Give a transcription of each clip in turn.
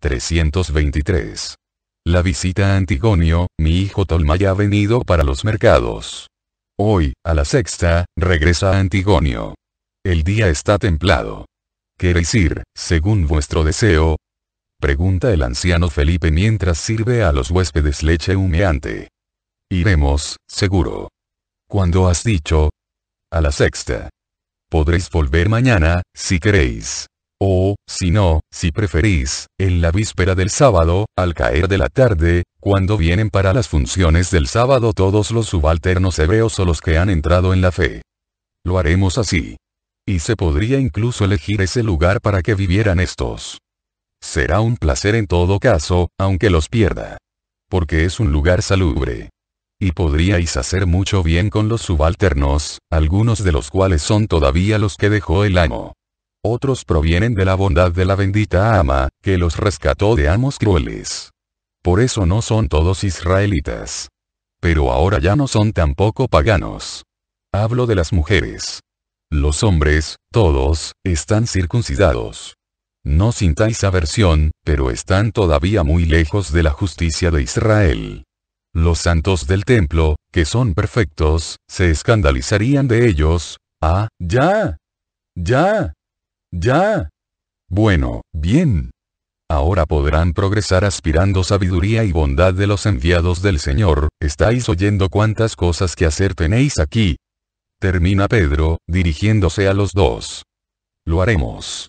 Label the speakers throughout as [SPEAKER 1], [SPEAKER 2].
[SPEAKER 1] 323. La visita a Antigonio, mi hijo Tolmaya ha venido para los mercados. Hoy, a la sexta, regresa a Antigonio. El día está templado. ¿Queréis ir, según vuestro deseo? Pregunta el anciano Felipe mientras sirve a los huéspedes leche humeante. Iremos, seguro. Cuando has dicho? A la sexta. Podréis volver mañana, si queréis. O, si no, si preferís, en la víspera del sábado, al caer de la tarde, cuando vienen para las funciones del sábado todos los subalternos hebreos o los que han entrado en la fe. Lo haremos así. Y se podría incluso elegir ese lugar para que vivieran estos. Será un placer en todo caso, aunque los pierda. Porque es un lugar salubre. Y podríais hacer mucho bien con los subalternos, algunos de los cuales son todavía los que dejó el amo. Otros provienen de la bondad de la bendita ama, que los rescató de amos crueles. Por eso no son todos israelitas. Pero ahora ya no son tampoco paganos. Hablo de las mujeres. Los hombres, todos, están circuncidados. No sintáis aversión, pero están todavía muy lejos de la justicia de Israel. Los santos del templo, que son perfectos, se escandalizarían de ellos. Ah, ya. Ya. ¿Ya? Bueno, bien. Ahora podrán progresar aspirando sabiduría y bondad de los enviados del Señor, estáis oyendo cuántas cosas que hacer tenéis aquí. Termina Pedro, dirigiéndose a los dos. Lo haremos.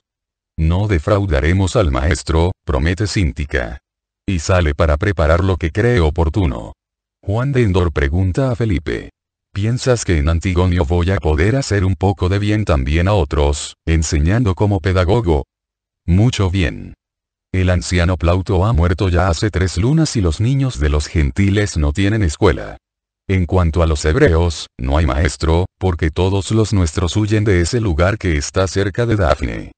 [SPEAKER 1] No defraudaremos al Maestro, promete Cíntica. Y sale para preparar lo que cree oportuno. Juan de Endor pregunta a Felipe. ¿Piensas que en Antigonio voy a poder hacer un poco de bien también a otros, enseñando como pedagogo? Mucho bien. El anciano Plauto ha muerto ya hace tres lunas y los niños de los gentiles no tienen escuela. En cuanto a los hebreos, no hay maestro, porque todos los nuestros huyen de ese lugar que está cerca de Dafne.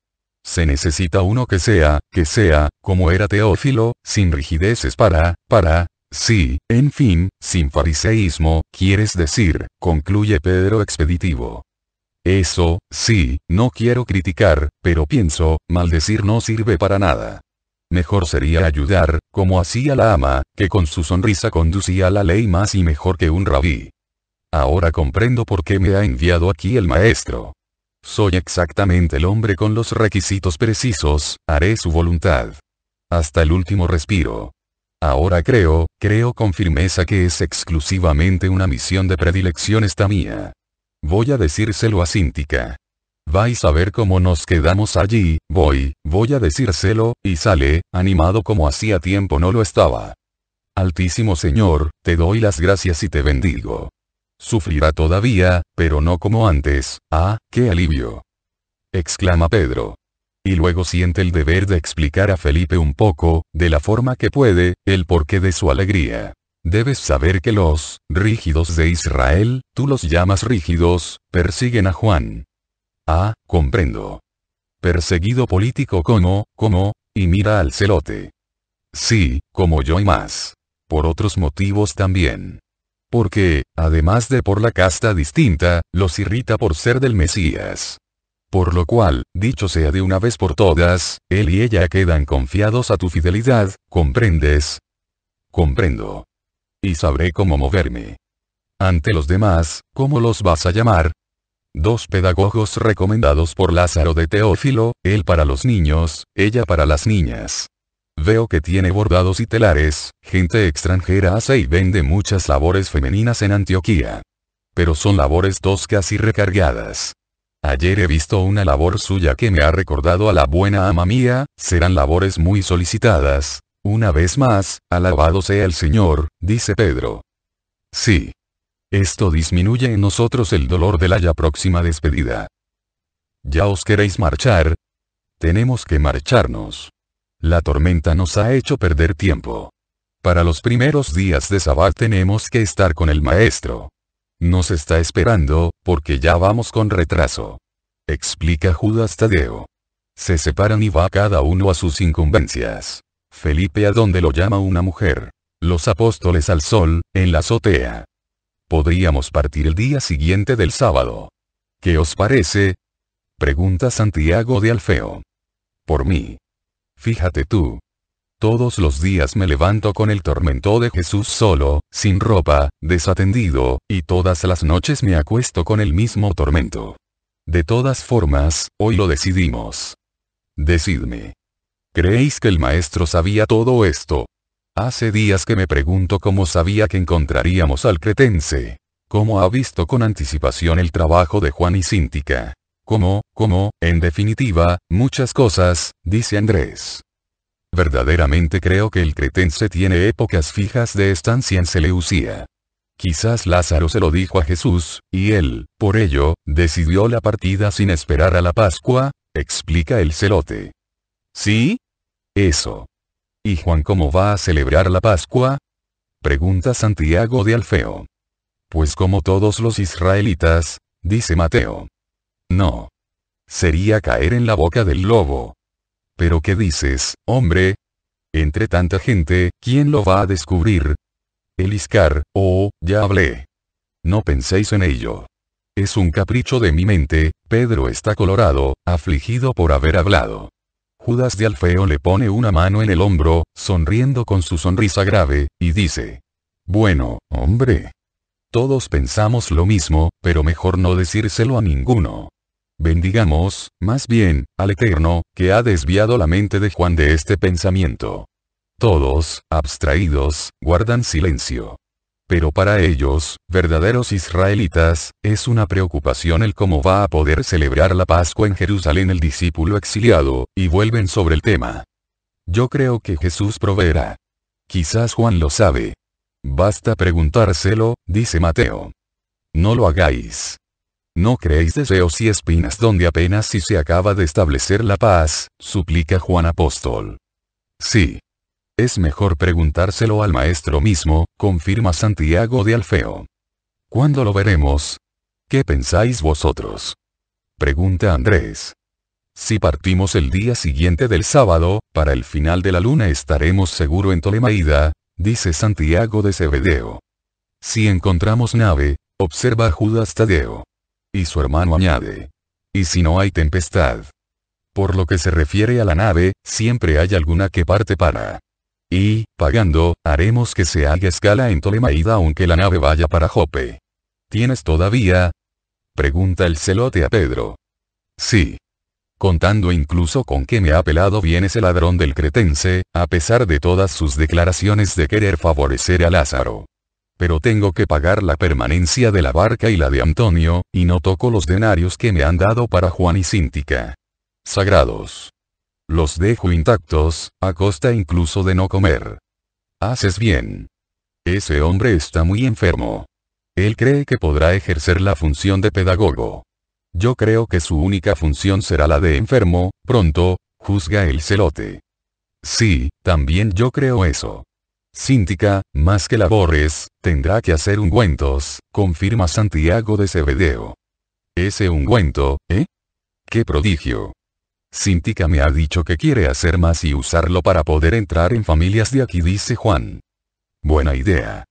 [SPEAKER 1] Se necesita uno que sea, que sea, como era Teófilo, sin rigideces para, para, Sí, en fin, sin fariseísmo, quieres decir, concluye Pedro expeditivo. Eso, sí, no quiero criticar, pero pienso, maldecir no sirve para nada. Mejor sería ayudar, como hacía la ama, que con su sonrisa conducía la ley más y mejor que un rabí. Ahora comprendo por qué me ha enviado aquí el maestro. Soy exactamente el hombre con los requisitos precisos, haré su voluntad. Hasta el último respiro. Ahora creo, creo con firmeza que es exclusivamente una misión de predilección esta mía. Voy a decírselo a Cíntica. Vais a ver cómo nos quedamos allí, voy, voy a decírselo, y sale, animado como hacía tiempo no lo estaba. Altísimo Señor, te doy las gracias y te bendigo. Sufrirá todavía, pero no como antes, ah, qué alivio. exclama Pedro y luego siente el deber de explicar a Felipe un poco, de la forma que puede, el porqué de su alegría. Debes saber que los, rígidos de Israel, tú los llamas rígidos, persiguen a Juan. Ah, comprendo. Perseguido político como, como, y mira al celote. Sí, como yo y más. Por otros motivos también. Porque, además de por la casta distinta, los irrita por ser del Mesías. Por lo cual, dicho sea de una vez por todas, él y ella quedan confiados a tu fidelidad, ¿comprendes? Comprendo. Y sabré cómo moverme. Ante los demás, ¿cómo los vas a llamar? Dos pedagogos recomendados por Lázaro de Teófilo, él para los niños, ella para las niñas. Veo que tiene bordados y telares, gente extranjera hace y vende muchas labores femeninas en Antioquía. Pero son labores toscas y recargadas. Ayer he visto una labor suya que me ha recordado a la buena ama mía, serán labores muy solicitadas. Una vez más, alabado sea el Señor, dice Pedro. Sí. Esto disminuye en nosotros el dolor de la ya próxima despedida. ¿Ya os queréis marchar? Tenemos que marcharnos. La tormenta nos ha hecho perder tiempo. Para los primeros días de sabat tenemos que estar con el Maestro. Nos está esperando, porque ya vamos con retraso. Explica Judas Tadeo. Se separan y va cada uno a sus incumbencias. Felipe a donde lo llama una mujer. Los apóstoles al sol, en la azotea. Podríamos partir el día siguiente del sábado. ¿Qué os parece? Pregunta Santiago de Alfeo. Por mí. Fíjate tú, todos los días me levanto con el tormento de Jesús solo, sin ropa, desatendido, y todas las noches me acuesto con el mismo tormento. De todas formas, hoy lo decidimos. Decidme. ¿Creéis que el maestro sabía todo esto? Hace días que me pregunto cómo sabía que encontraríamos al cretense. ¿Cómo ha visto con anticipación el trabajo de Juan y Cíntica? ¿Cómo, cómo, en definitiva, muchas cosas, dice Andrés. Verdaderamente creo que el cretense tiene épocas fijas de estancia en Seleucía. Quizás Lázaro se lo dijo a Jesús, y él, por ello, decidió la partida sin esperar a la Pascua, explica el celote. ¿Sí? Eso. ¿Y Juan cómo va a celebrar la Pascua? Pregunta Santiago de Alfeo. Pues como todos los israelitas, dice Mateo. No. Sería caer en la boca del lobo, pero ¿qué dices, hombre? Entre tanta gente, ¿quién lo va a descubrir? El Iscar, oh, ya hablé. No penséis en ello. Es un capricho de mi mente, Pedro está colorado, afligido por haber hablado. Judas de Alfeo le pone una mano en el hombro, sonriendo con su sonrisa grave, y dice. Bueno, hombre. Todos pensamos lo mismo, pero mejor no decírselo a ninguno. Bendigamos, más bien, al Eterno, que ha desviado la mente de Juan de este pensamiento. Todos, abstraídos, guardan silencio. Pero para ellos, verdaderos israelitas, es una preocupación el cómo va a poder celebrar la Pascua en Jerusalén el discípulo exiliado, y vuelven sobre el tema. Yo creo que Jesús proveerá. Quizás Juan lo sabe. Basta preguntárselo, dice Mateo. No lo hagáis. No creéis deseos y espinas donde apenas si se acaba de establecer la paz, suplica Juan Apóstol. Sí. Es mejor preguntárselo al maestro mismo, confirma Santiago de Alfeo. ¿Cuándo lo veremos? ¿Qué pensáis vosotros? Pregunta Andrés. Si partimos el día siguiente del sábado, para el final de la luna estaremos seguro en Tolemaida, dice Santiago de Cebedeo. Si encontramos nave, observa Judas Tadeo. Y su hermano añade. Y si no hay tempestad. Por lo que se refiere a la nave, siempre hay alguna que parte para. Y, pagando, haremos que se haga escala en Tolemaida, aunque la nave vaya para Jope. ¿Tienes todavía? Pregunta el celote a Pedro. Sí. Contando incluso con que me ha pelado bien ese ladrón del cretense, a pesar de todas sus declaraciones de querer favorecer a Lázaro pero tengo que pagar la permanencia de la barca y la de Antonio, y no toco los denarios que me han dado para Juan y Cíntica. Sagrados. Los dejo intactos, a costa incluso de no comer. Haces bien. Ese hombre está muy enfermo. Él cree que podrá ejercer la función de pedagogo. Yo creo que su única función será la de enfermo, pronto, juzga el celote. Sí, también yo creo eso síntica, más que labores, tendrá que hacer ungüentos, confirma Santiago de Cebedeo. Ese ungüento, ¿eh? ¡Qué prodigio! Síntica me ha dicho que quiere hacer más y usarlo para poder entrar en familias de aquí, dice Juan. Buena idea.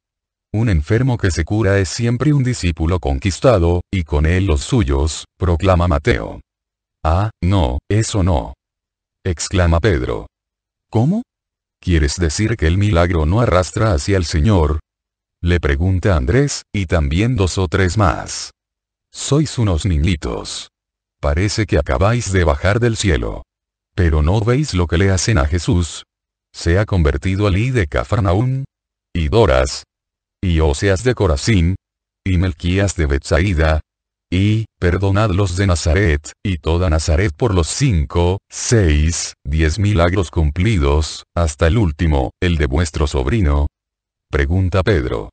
[SPEAKER 1] Un enfermo que se cura es siempre un discípulo conquistado, y con él los suyos, proclama Mateo. Ah, no, eso no. exclama Pedro. ¿Cómo? ¿Quieres decir que el milagro no arrastra hacia el Señor? Le pregunta Andrés, y también dos o tres más. Sois unos niñitos. Parece que acabáis de bajar del cielo. Pero no veis lo que le hacen a Jesús. Se ha convertido Alí de Cafarnaún. Y Doras. Y Oseas de Corazín. Y Melquías de Betsaida, y, perdonad los de Nazaret, y toda Nazaret por los cinco, seis, diez milagros cumplidos, hasta el último, el de vuestro sobrino? Pregunta Pedro.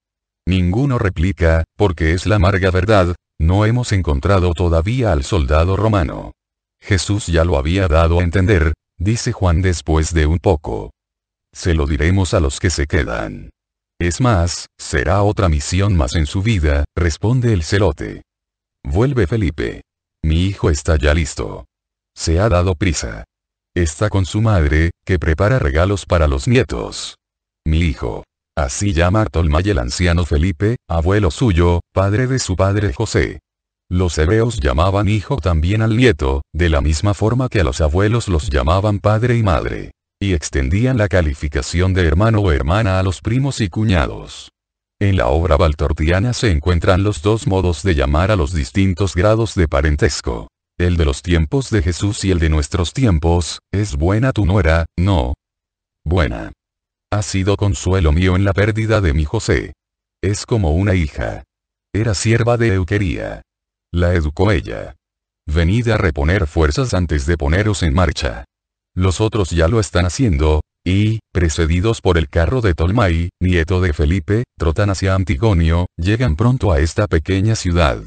[SPEAKER 1] Ninguno replica, porque es la amarga verdad, no hemos encontrado todavía al soldado romano. Jesús ya lo había dado a entender, dice Juan después de un poco. Se lo diremos a los que se quedan. Es más, será otra misión más en su vida, responde el celote. Vuelve Felipe. Mi hijo está ya listo. Se ha dado prisa. Está con su madre, que prepara regalos para los nietos. Mi hijo. Así llama Artolmay el anciano Felipe, abuelo suyo, padre de su padre José. Los hebreos llamaban hijo también al nieto, de la misma forma que a los abuelos los llamaban padre y madre. Y extendían la calificación de hermano o hermana a los primos y cuñados. En la obra valtortiana se encuentran los dos modos de llamar a los distintos grados de parentesco. El de los tiempos de Jesús y el de nuestros tiempos, es buena tu nuera, no. Buena. Ha sido consuelo mío en la pérdida de mi José. Es como una hija. Era sierva de Euquería. La educó ella. Venid a reponer fuerzas antes de poneros en marcha. Los otros ya lo están haciendo, y, precedidos por el carro de Tolmai, nieto de Felipe, trotan hacia Antigonio, llegan pronto a esta pequeña ciudad.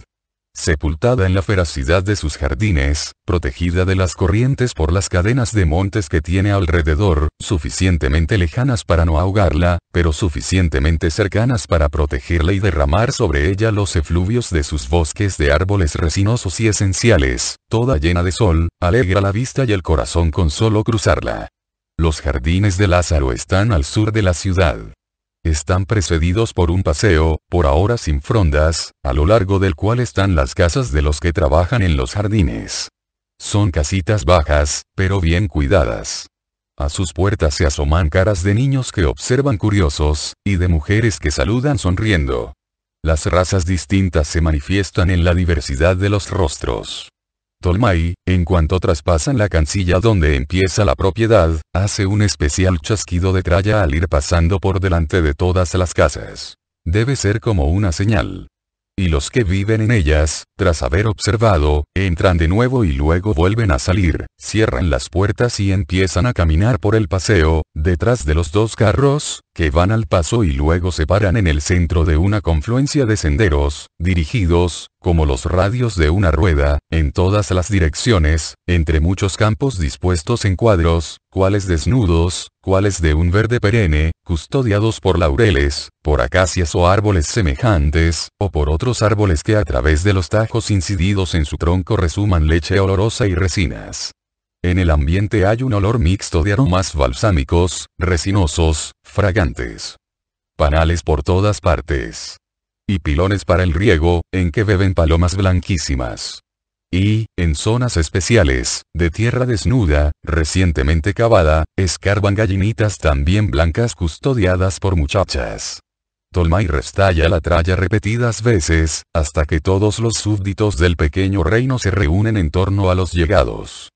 [SPEAKER 1] Sepultada en la feracidad de sus jardines, protegida de las corrientes por las cadenas de montes que tiene alrededor, suficientemente lejanas para no ahogarla, pero suficientemente cercanas para protegerla y derramar sobre ella los efluvios de sus bosques de árboles resinosos y esenciales, toda llena de sol, alegra la vista y el corazón con solo cruzarla. Los jardines de Lázaro están al sur de la ciudad. Están precedidos por un paseo, por ahora sin frondas, a lo largo del cual están las casas de los que trabajan en los jardines. Son casitas bajas, pero bien cuidadas. A sus puertas se asoman caras de niños que observan curiosos, y de mujeres que saludan sonriendo. Las razas distintas se manifiestan en la diversidad de los rostros. Tolmai, en cuanto traspasan la cancilla donde empieza la propiedad, hace un especial chasquido de tralla al ir pasando por delante de todas las casas. Debe ser como una señal. Y los que viven en ellas, tras haber observado, entran de nuevo y luego vuelven a salir, cierran las puertas y empiezan a caminar por el paseo, detrás de los dos carros, que van al paso y luego se paran en el centro de una confluencia de senderos, dirigidos, como los radios de una rueda, en todas las direcciones, entre muchos campos dispuestos en cuadros, cuales desnudos, cuales de un verde perenne, custodiados por laureles, por acacias o árboles semejantes, o por otros árboles que a través de los tajos incididos en su tronco resuman leche olorosa y resinas. En el ambiente hay un olor mixto de aromas balsámicos, resinosos, fragantes. Panales por todas partes. Y pilones para el riego, en que beben palomas blanquísimas. Y, en zonas especiales, de tierra desnuda, recientemente cavada, escarban gallinitas también blancas custodiadas por muchachas. Tolmai restalla la tralla repetidas veces, hasta que todos los súbditos del pequeño reino se reúnen en torno a los llegados.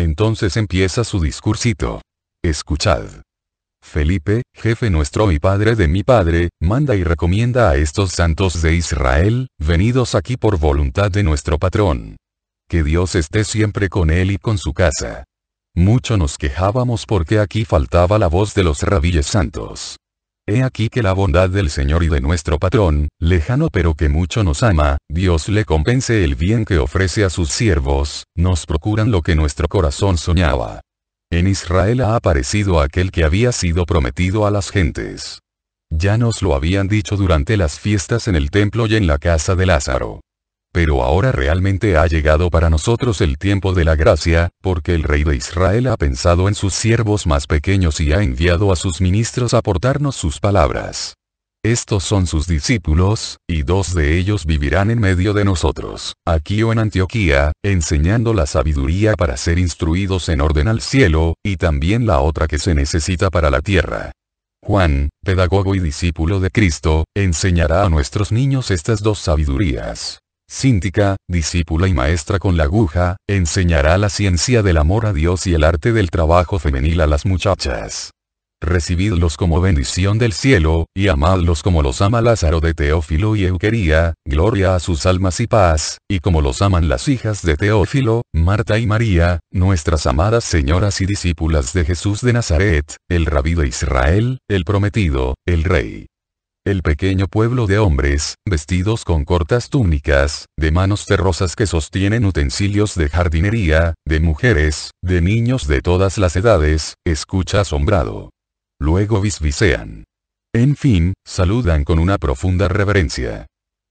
[SPEAKER 1] Entonces empieza su discursito. Escuchad. Felipe, jefe nuestro y padre de mi padre, manda y recomienda a estos santos de Israel, venidos aquí por voluntad de nuestro patrón. Que Dios esté siempre con él y con su casa. Mucho nos quejábamos porque aquí faltaba la voz de los rabíes santos. He aquí que la bondad del Señor y de nuestro patrón, lejano pero que mucho nos ama, Dios le compense el bien que ofrece a sus siervos, nos procuran lo que nuestro corazón soñaba. En Israel ha aparecido aquel que había sido prometido a las gentes. Ya nos lo habían dicho durante las fiestas en el templo y en la casa de Lázaro. Pero ahora realmente ha llegado para nosotros el tiempo de la gracia, porque el rey de Israel ha pensado en sus siervos más pequeños y ha enviado a sus ministros a portarnos sus palabras. Estos son sus discípulos, y dos de ellos vivirán en medio de nosotros, aquí o en Antioquía, enseñando la sabiduría para ser instruidos en orden al cielo, y también la otra que se necesita para la tierra. Juan, pedagogo y discípulo de Cristo, enseñará a nuestros niños estas dos sabidurías síntica, discípula y maestra con la aguja, enseñará la ciencia del amor a Dios y el arte del trabajo femenil a las muchachas. Recibidlos como bendición del cielo, y amadlos como los ama Lázaro de Teófilo y Euquería, gloria a sus almas y paz, y como los aman las hijas de Teófilo, Marta y María, nuestras amadas señoras y discípulas de Jesús de Nazaret, el rabí de Israel, el prometido, el rey el pequeño pueblo de hombres, vestidos con cortas túnicas, de manos terrosas que sostienen utensilios de jardinería, de mujeres, de niños de todas las edades, escucha asombrado. Luego bisbisean. En fin, saludan con una profunda reverencia.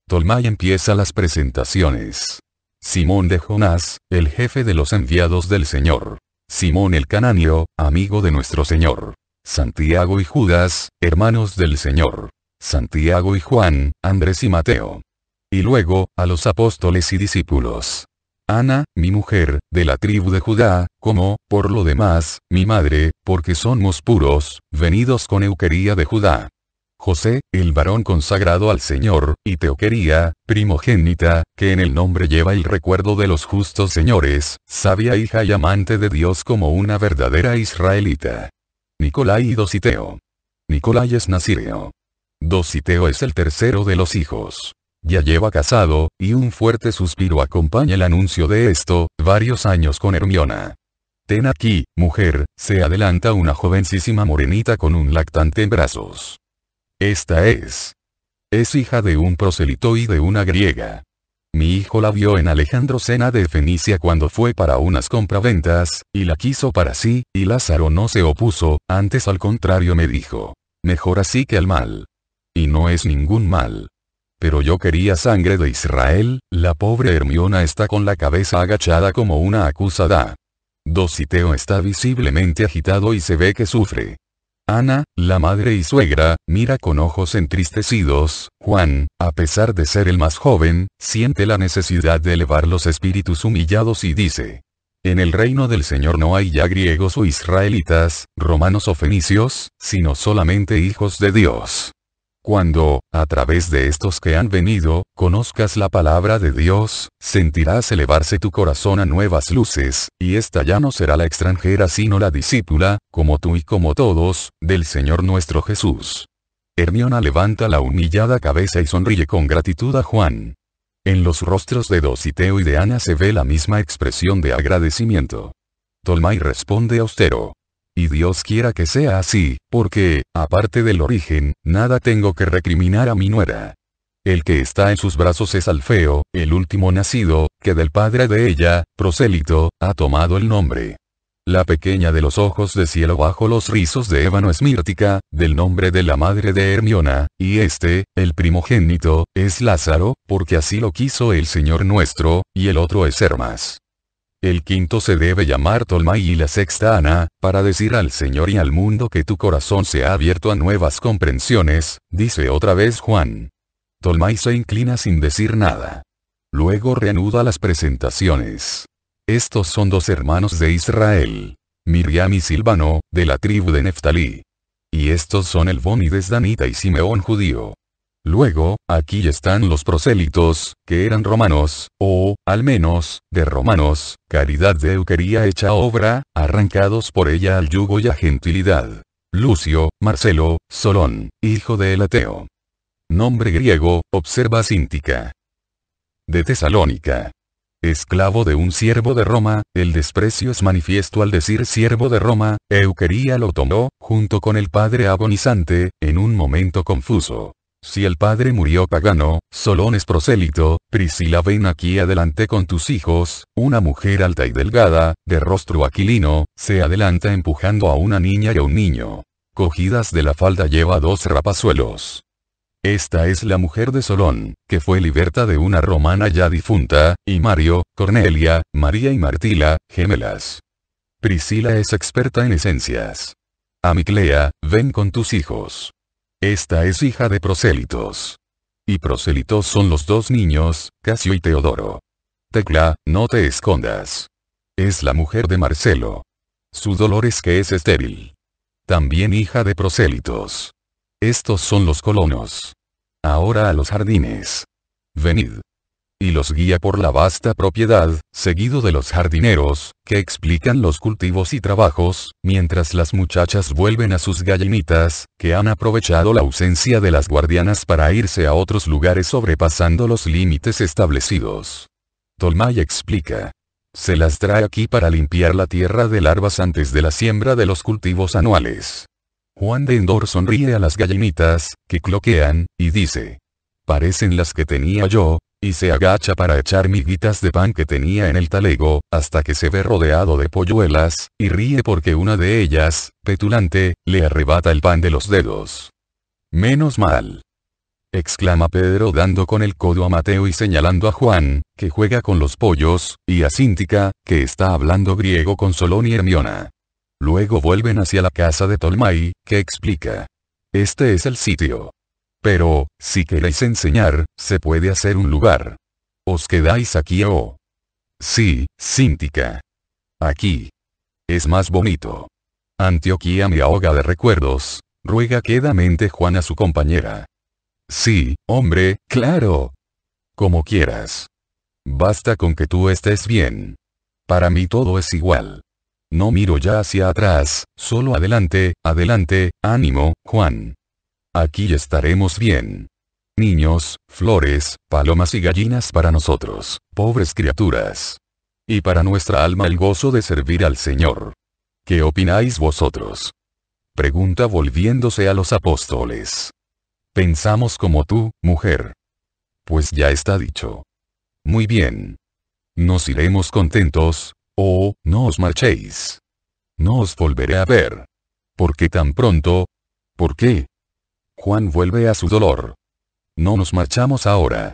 [SPEAKER 1] Tolmai empieza las presentaciones. Simón de Jonás, el jefe de los enviados del Señor. Simón el Cananio, amigo de nuestro Señor. Santiago y Judas, hermanos del Señor. Santiago y Juan, Andrés y Mateo. Y luego, a los apóstoles y discípulos. Ana, mi mujer, de la tribu de Judá, como, por lo demás, mi madre, porque somos puros, venidos con Euquería de Judá. José, el varón consagrado al Señor, y Teoquería, primogénita, que en el nombre lleva el recuerdo de los justos señores, sabia hija y amante de Dios como una verdadera israelita. Nicolai y Dositeo. Nicolai es nazireo. Dositeo es el tercero de los hijos. Ya lleva casado, y un fuerte suspiro acompaña el anuncio de esto, varios años con Hermiona. Ten aquí, mujer, se adelanta una jovencísima morenita con un lactante en brazos. Esta es. Es hija de un proselito y de una griega. Mi hijo la vio en Alejandro Sena de Fenicia cuando fue para unas compraventas, y la quiso para sí, y Lázaro no se opuso, antes al contrario me dijo. Mejor así que al mal. Y no es ningún mal. Pero yo quería sangre de Israel, la pobre Hermiona está con la cabeza agachada como una acusada. Dositeo está visiblemente agitado y se ve que sufre. Ana, la madre y suegra, mira con ojos entristecidos, Juan, a pesar de ser el más joven, siente la necesidad de elevar los espíritus humillados y dice, en el reino del Señor no hay ya griegos o israelitas, romanos o fenicios, sino solamente hijos de Dios. Cuando, a través de estos que han venido, conozcas la palabra de Dios, sentirás elevarse tu corazón a nuevas luces, y esta ya no será la extranjera sino la discípula, como tú y como todos, del Señor nuestro Jesús. Hermiona levanta la humillada cabeza y sonríe con gratitud a Juan. En los rostros de Dositeo y de Ana se ve la misma expresión de agradecimiento. Tolmai responde austero y Dios quiera que sea así, porque, aparte del origen, nada tengo que recriminar a mi nuera. El que está en sus brazos es Alfeo, el último nacido, que del padre de ella, prosélito, ha tomado el nombre. La pequeña de los ojos de cielo bajo los rizos de ébano es Mírtica, del nombre de la madre de Hermiona, y este, el primogénito, es Lázaro, porque así lo quiso el Señor nuestro, y el otro es Hermas. El quinto se debe llamar Tolmai y la sexta Ana, para decir al Señor y al mundo que tu corazón se ha abierto a nuevas comprensiones, dice otra vez Juan. Tolmai se inclina sin decir nada. Luego reanuda las presentaciones. Estos son dos hermanos de Israel. Miriam y Silvano, de la tribu de Neftalí. Y estos son el Bonides Danita y Simeón judío. Luego, aquí están los prosélitos, que eran romanos, o, al menos, de romanos, caridad de euquería hecha obra, arrancados por ella al yugo y a gentilidad. Lucio, Marcelo, Solón, hijo de ateo. Nombre griego, observa Síntica. De Tesalónica. Esclavo de un siervo de Roma, el desprecio es manifiesto al decir siervo de Roma, Euquería lo tomó, junto con el padre agonizante, en un momento confuso. Si el padre murió pagano, Solón es prosélito, Priscila ven aquí adelante con tus hijos, una mujer alta y delgada, de rostro aquilino, se adelanta empujando a una niña y a un niño. Cogidas de la falda lleva dos rapazuelos. Esta es la mujer de Solón, que fue liberta de una romana ya difunta, y Mario, Cornelia, María y Martila, gemelas. Priscila es experta en esencias. Amiclea, ven con tus hijos. Esta es hija de prosélitos. Y prosélitos son los dos niños, Casio y Teodoro. Tecla, no te escondas. Es la mujer de Marcelo. Su dolor es que es estéril. También hija de prosélitos. Estos son los colonos. Ahora a los jardines. Venid y los guía por la vasta propiedad, seguido de los jardineros, que explican los cultivos y trabajos, mientras las muchachas vuelven a sus gallinitas, que han aprovechado la ausencia de las guardianas para irse a otros lugares sobrepasando los límites establecidos. Tolmay explica. Se las trae aquí para limpiar la tierra de larvas antes de la siembra de los cultivos anuales. Juan de Endor sonríe a las gallinitas, que cloquean, y dice, parecen las que tenía yo, y se agacha para echar miguitas de pan que tenía en el talego, hasta que se ve rodeado de polluelas, y ríe porque una de ellas, petulante, le arrebata el pan de los dedos. Menos mal. exclama Pedro dando con el codo a Mateo y señalando a Juan, que juega con los pollos, y a Cíntica, que está hablando griego con Solón y Hermiona. Luego vuelven hacia la casa de Tolmai, que explica. Este es el sitio. Pero, si queréis enseñar, se puede hacer un lugar. Os quedáis aquí o... Oh. Sí, Síntica. Aquí. Es más bonito. Antioquía me ahoga de recuerdos, ruega quedamente Juan a su compañera. Sí, hombre, claro. Como quieras. Basta con que tú estés bien. Para mí todo es igual. No miro ya hacia atrás, solo adelante, adelante, ánimo, Juan. Aquí estaremos bien. Niños, flores, palomas y gallinas para nosotros, pobres criaturas. Y para nuestra alma el gozo de servir al Señor. ¿Qué opináis vosotros? Pregunta volviéndose a los apóstoles. Pensamos como tú, mujer. Pues ya está dicho. Muy bien. Nos iremos contentos, o no os marchéis. No os volveré a ver. ¿Por qué tan pronto? ¿Por qué, Juan vuelve a su dolor. No nos marchamos ahora.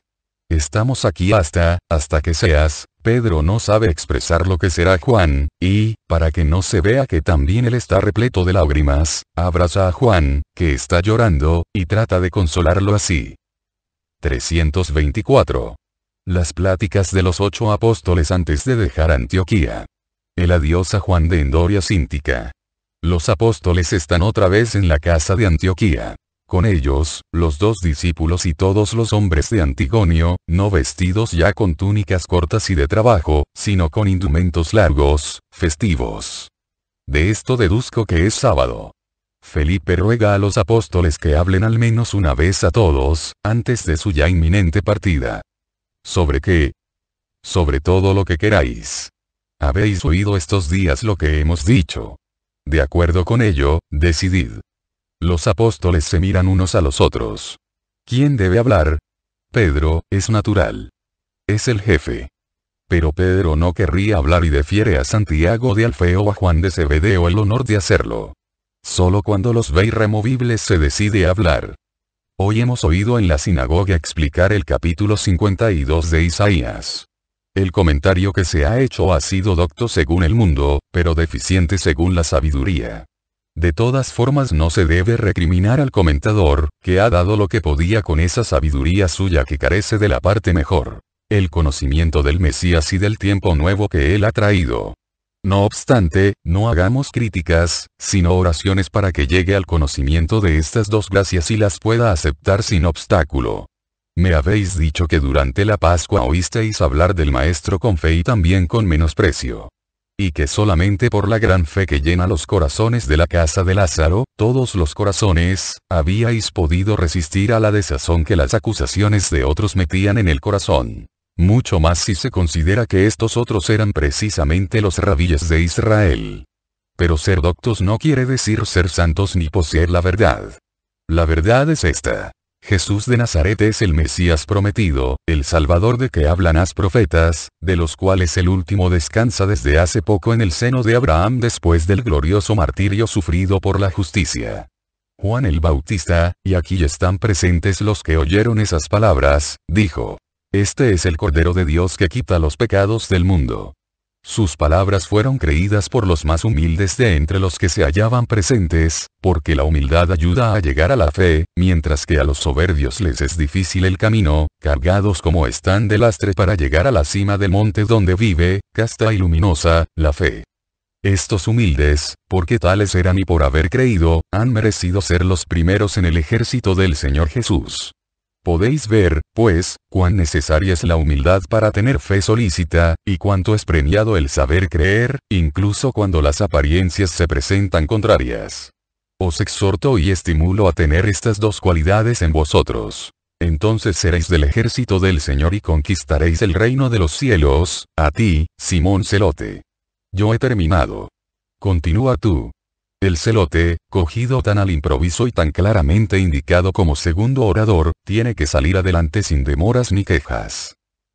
[SPEAKER 1] Estamos aquí hasta, hasta que seas, Pedro no sabe expresar lo que será Juan, y, para que no se vea que también él está repleto de lágrimas, abraza a Juan, que está llorando, y trata de consolarlo así. 324. Las pláticas de los ocho apóstoles antes de dejar Antioquía. El adiós a Juan de Endoria Síntica. Los apóstoles están otra vez en la casa de Antioquía. Con ellos, los dos discípulos y todos los hombres de Antigonio, no vestidos ya con túnicas cortas y de trabajo, sino con indumentos largos, festivos. De esto deduzco que es sábado. Felipe ruega a los apóstoles que hablen al menos una vez a todos, antes de su ya inminente partida. ¿Sobre qué? Sobre todo lo que queráis. Habéis oído estos días lo que hemos dicho. De acuerdo con ello, decidid. Los apóstoles se miran unos a los otros. ¿Quién debe hablar? Pedro, es natural. Es el jefe. Pero Pedro no querría hablar y defiere a Santiago de Alfeo o a Juan de Cebedeo el honor de hacerlo. Solo cuando los ve irremovibles se decide a hablar. Hoy hemos oído en la sinagoga explicar el capítulo 52 de Isaías. El comentario que se ha hecho ha sido docto según el mundo, pero deficiente según la sabiduría. De todas formas no se debe recriminar al comentador, que ha dado lo que podía con esa sabiduría suya que carece de la parte mejor. El conocimiento del Mesías y del tiempo nuevo que él ha traído. No obstante, no hagamos críticas, sino oraciones para que llegue al conocimiento de estas dos gracias y las pueda aceptar sin obstáculo. Me habéis dicho que durante la Pascua oísteis hablar del Maestro con fe y también con menosprecio y que solamente por la gran fe que llena los corazones de la casa de Lázaro, todos los corazones, habíais podido resistir a la desazón que las acusaciones de otros metían en el corazón. Mucho más si se considera que estos otros eran precisamente los rabíes de Israel. Pero ser doctos no quiere decir ser santos ni poseer la verdad. La verdad es esta. Jesús de Nazaret es el Mesías prometido, el Salvador de que hablan las profetas, de los cuales el último descansa desde hace poco en el seno de Abraham después del glorioso martirio sufrido por la justicia. Juan el Bautista, y aquí están presentes los que oyeron esas palabras, dijo. Este es el Cordero de Dios que quita los pecados del mundo. Sus palabras fueron creídas por los más humildes de entre los que se hallaban presentes, porque la humildad ayuda a llegar a la fe, mientras que a los soberbios les es difícil el camino, cargados como están de lastre para llegar a la cima del monte donde vive, casta y luminosa, la fe. Estos humildes, porque tales eran y por haber creído, han merecido ser los primeros en el ejército del Señor Jesús. Podéis ver, pues, cuán necesaria es la humildad para tener fe solícita, y cuánto es premiado el saber creer, incluso cuando las apariencias se presentan contrarias. Os exhorto y estimulo a tener estas dos cualidades en vosotros. Entonces seréis del ejército del Señor y conquistaréis el reino de los cielos, a ti, Simón Celote. Yo he terminado. Continúa tú. El celote, cogido tan al improviso y tan claramente indicado como segundo orador, tiene que salir adelante sin demoras ni quejas.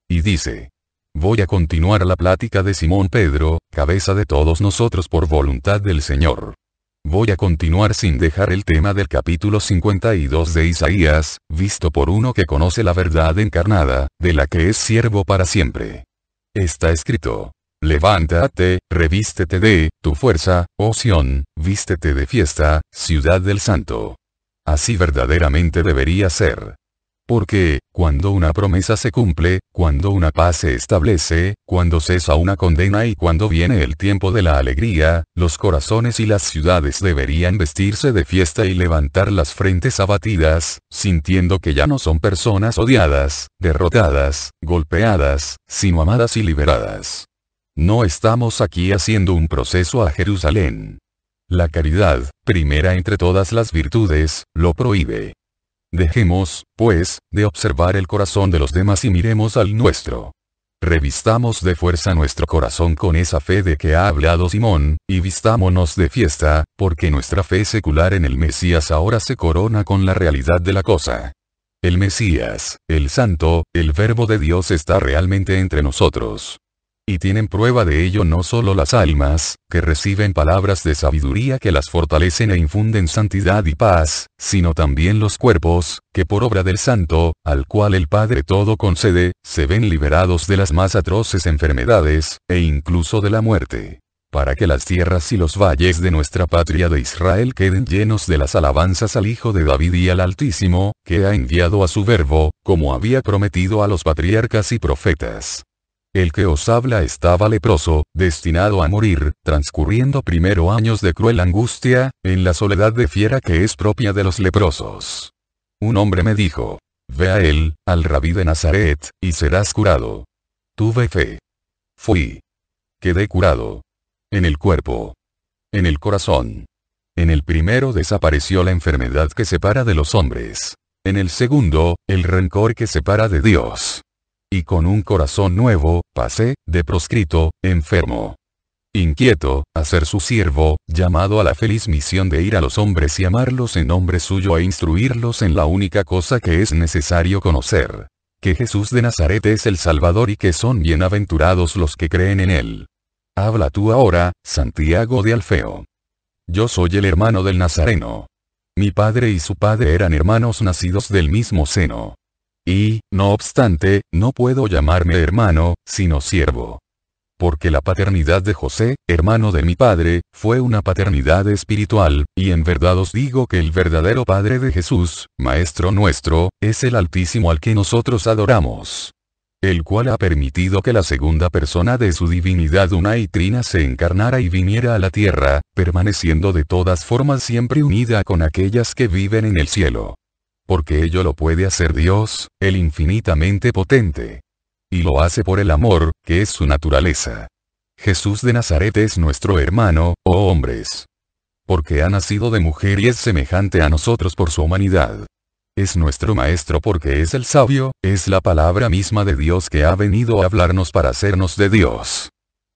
[SPEAKER 1] Y dice. Voy a continuar la plática de Simón Pedro, cabeza de todos nosotros por voluntad del Señor. Voy a continuar sin dejar el tema del capítulo 52 de Isaías, visto por uno que conoce la verdad encarnada, de la que es siervo para siempre. Está escrito. Levántate, revístete de tu fuerza, oción, oh vístete de fiesta, ciudad del santo. Así verdaderamente debería ser. Porque, cuando una promesa se cumple, cuando una paz se establece, cuando cesa una condena y cuando viene el tiempo de la alegría, los corazones y las ciudades deberían vestirse de fiesta y levantar las frentes abatidas, sintiendo que ya no son personas odiadas, derrotadas, golpeadas, sino amadas y liberadas. No estamos aquí haciendo un proceso a Jerusalén. La caridad, primera entre todas las virtudes, lo prohíbe. Dejemos, pues, de observar el corazón de los demás y miremos al nuestro. Revistamos de fuerza nuestro corazón con esa fe de que ha hablado Simón, y vistámonos de fiesta, porque nuestra fe secular en el Mesías ahora se corona con la realidad de la cosa. El Mesías, el Santo, el Verbo de Dios está realmente entre nosotros. Y tienen prueba de ello no solo las almas, que reciben palabras de sabiduría que las fortalecen e infunden santidad y paz, sino también los cuerpos, que por obra del Santo, al cual el Padre todo concede, se ven liberados de las más atroces enfermedades, e incluso de la muerte para que las tierras y los valles de nuestra patria de Israel queden llenos de las alabanzas al Hijo de David y al Altísimo, que ha enviado a su verbo, como había prometido a los patriarcas y profetas. El que os habla estaba leproso, destinado a morir, transcurriendo primero años de cruel angustia, en la soledad de fiera que es propia de los leprosos. Un hombre me dijo, Ve a él, al rabí de Nazaret, y serás curado. Tuve fe. Fui. Quedé curado. En el cuerpo. En el corazón. En el primero desapareció la enfermedad que separa de los hombres. En el segundo, el rencor que separa de Dios y con un corazón nuevo, pasé, de proscrito, enfermo. Inquieto, a ser su siervo, llamado a la feliz misión de ir a los hombres y amarlos en nombre suyo e instruirlos en la única cosa que es necesario conocer. Que Jesús de Nazaret es el Salvador y que son bienaventurados los que creen en él. Habla tú ahora, Santiago de Alfeo. Yo soy el hermano del Nazareno. Mi padre y su padre eran hermanos nacidos del mismo seno. Y, no obstante, no puedo llamarme hermano, sino siervo. Porque la paternidad de José, hermano de mi padre, fue una paternidad espiritual, y en verdad os digo que el verdadero Padre de Jesús, Maestro nuestro, es el Altísimo al que nosotros adoramos el cual ha permitido que la segunda persona de su divinidad una y trina se encarnara y viniera a la tierra, permaneciendo de todas formas siempre unida con aquellas que viven en el cielo porque ello lo puede hacer Dios, el infinitamente potente. Y lo hace por el amor, que es su naturaleza. Jesús de Nazaret es nuestro hermano, oh hombres. Porque ha nacido de mujer y es semejante a nosotros por su humanidad. Es nuestro Maestro porque es el sabio, es la palabra misma de Dios que ha venido a hablarnos para hacernos de Dios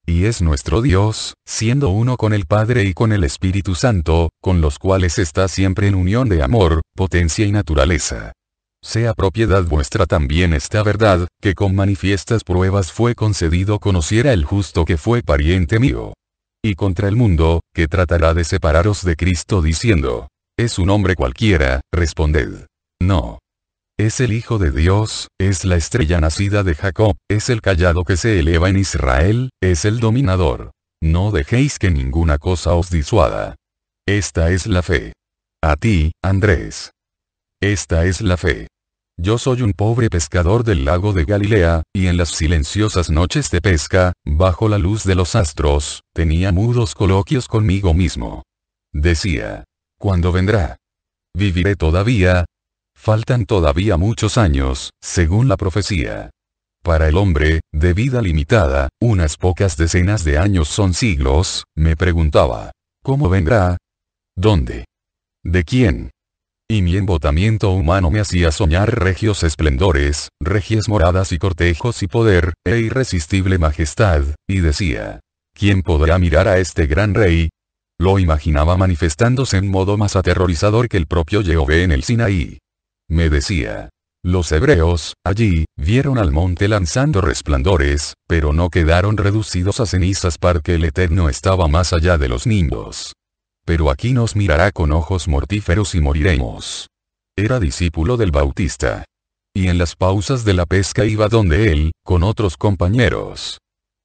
[SPEAKER 1] y es nuestro Dios, siendo uno con el Padre y con el Espíritu Santo, con los cuales está siempre en unión de amor, potencia y naturaleza. Sea propiedad vuestra también esta verdad, que con manifiestas pruebas fue concedido conociera el justo que fue pariente mío. Y contra el mundo, que tratará de separaros de Cristo diciendo, es un hombre cualquiera, responded. No. Es el Hijo de Dios, es la estrella nacida de Jacob, es el callado que se eleva en Israel, es el dominador. No dejéis que ninguna cosa os disuada. Esta es la fe. A ti, Andrés. Esta es la fe. Yo soy un pobre pescador del lago de Galilea, y en las silenciosas noches de pesca, bajo la luz de los astros, tenía mudos coloquios conmigo mismo. Decía, ¿cuándo vendrá? Viviré todavía, faltan todavía muchos años, según la profecía. Para el hombre, de vida limitada, unas pocas decenas de años son siglos, me preguntaba. ¿Cómo vendrá? ¿Dónde? ¿De quién? Y mi embotamiento humano me hacía soñar regios esplendores, regias moradas y cortejos y poder, e irresistible majestad, y decía, ¿quién podrá mirar a este gran rey? Lo imaginaba manifestándose en modo más aterrorizador que el propio Jehová en el Sinaí. Me decía. Los hebreos, allí, vieron al monte lanzando resplandores, pero no quedaron reducidos a cenizas porque el Eterno estaba más allá de los niños. Pero aquí nos mirará con ojos mortíferos y moriremos. Era discípulo del Bautista. Y en las pausas de la pesca iba donde él, con otros compañeros.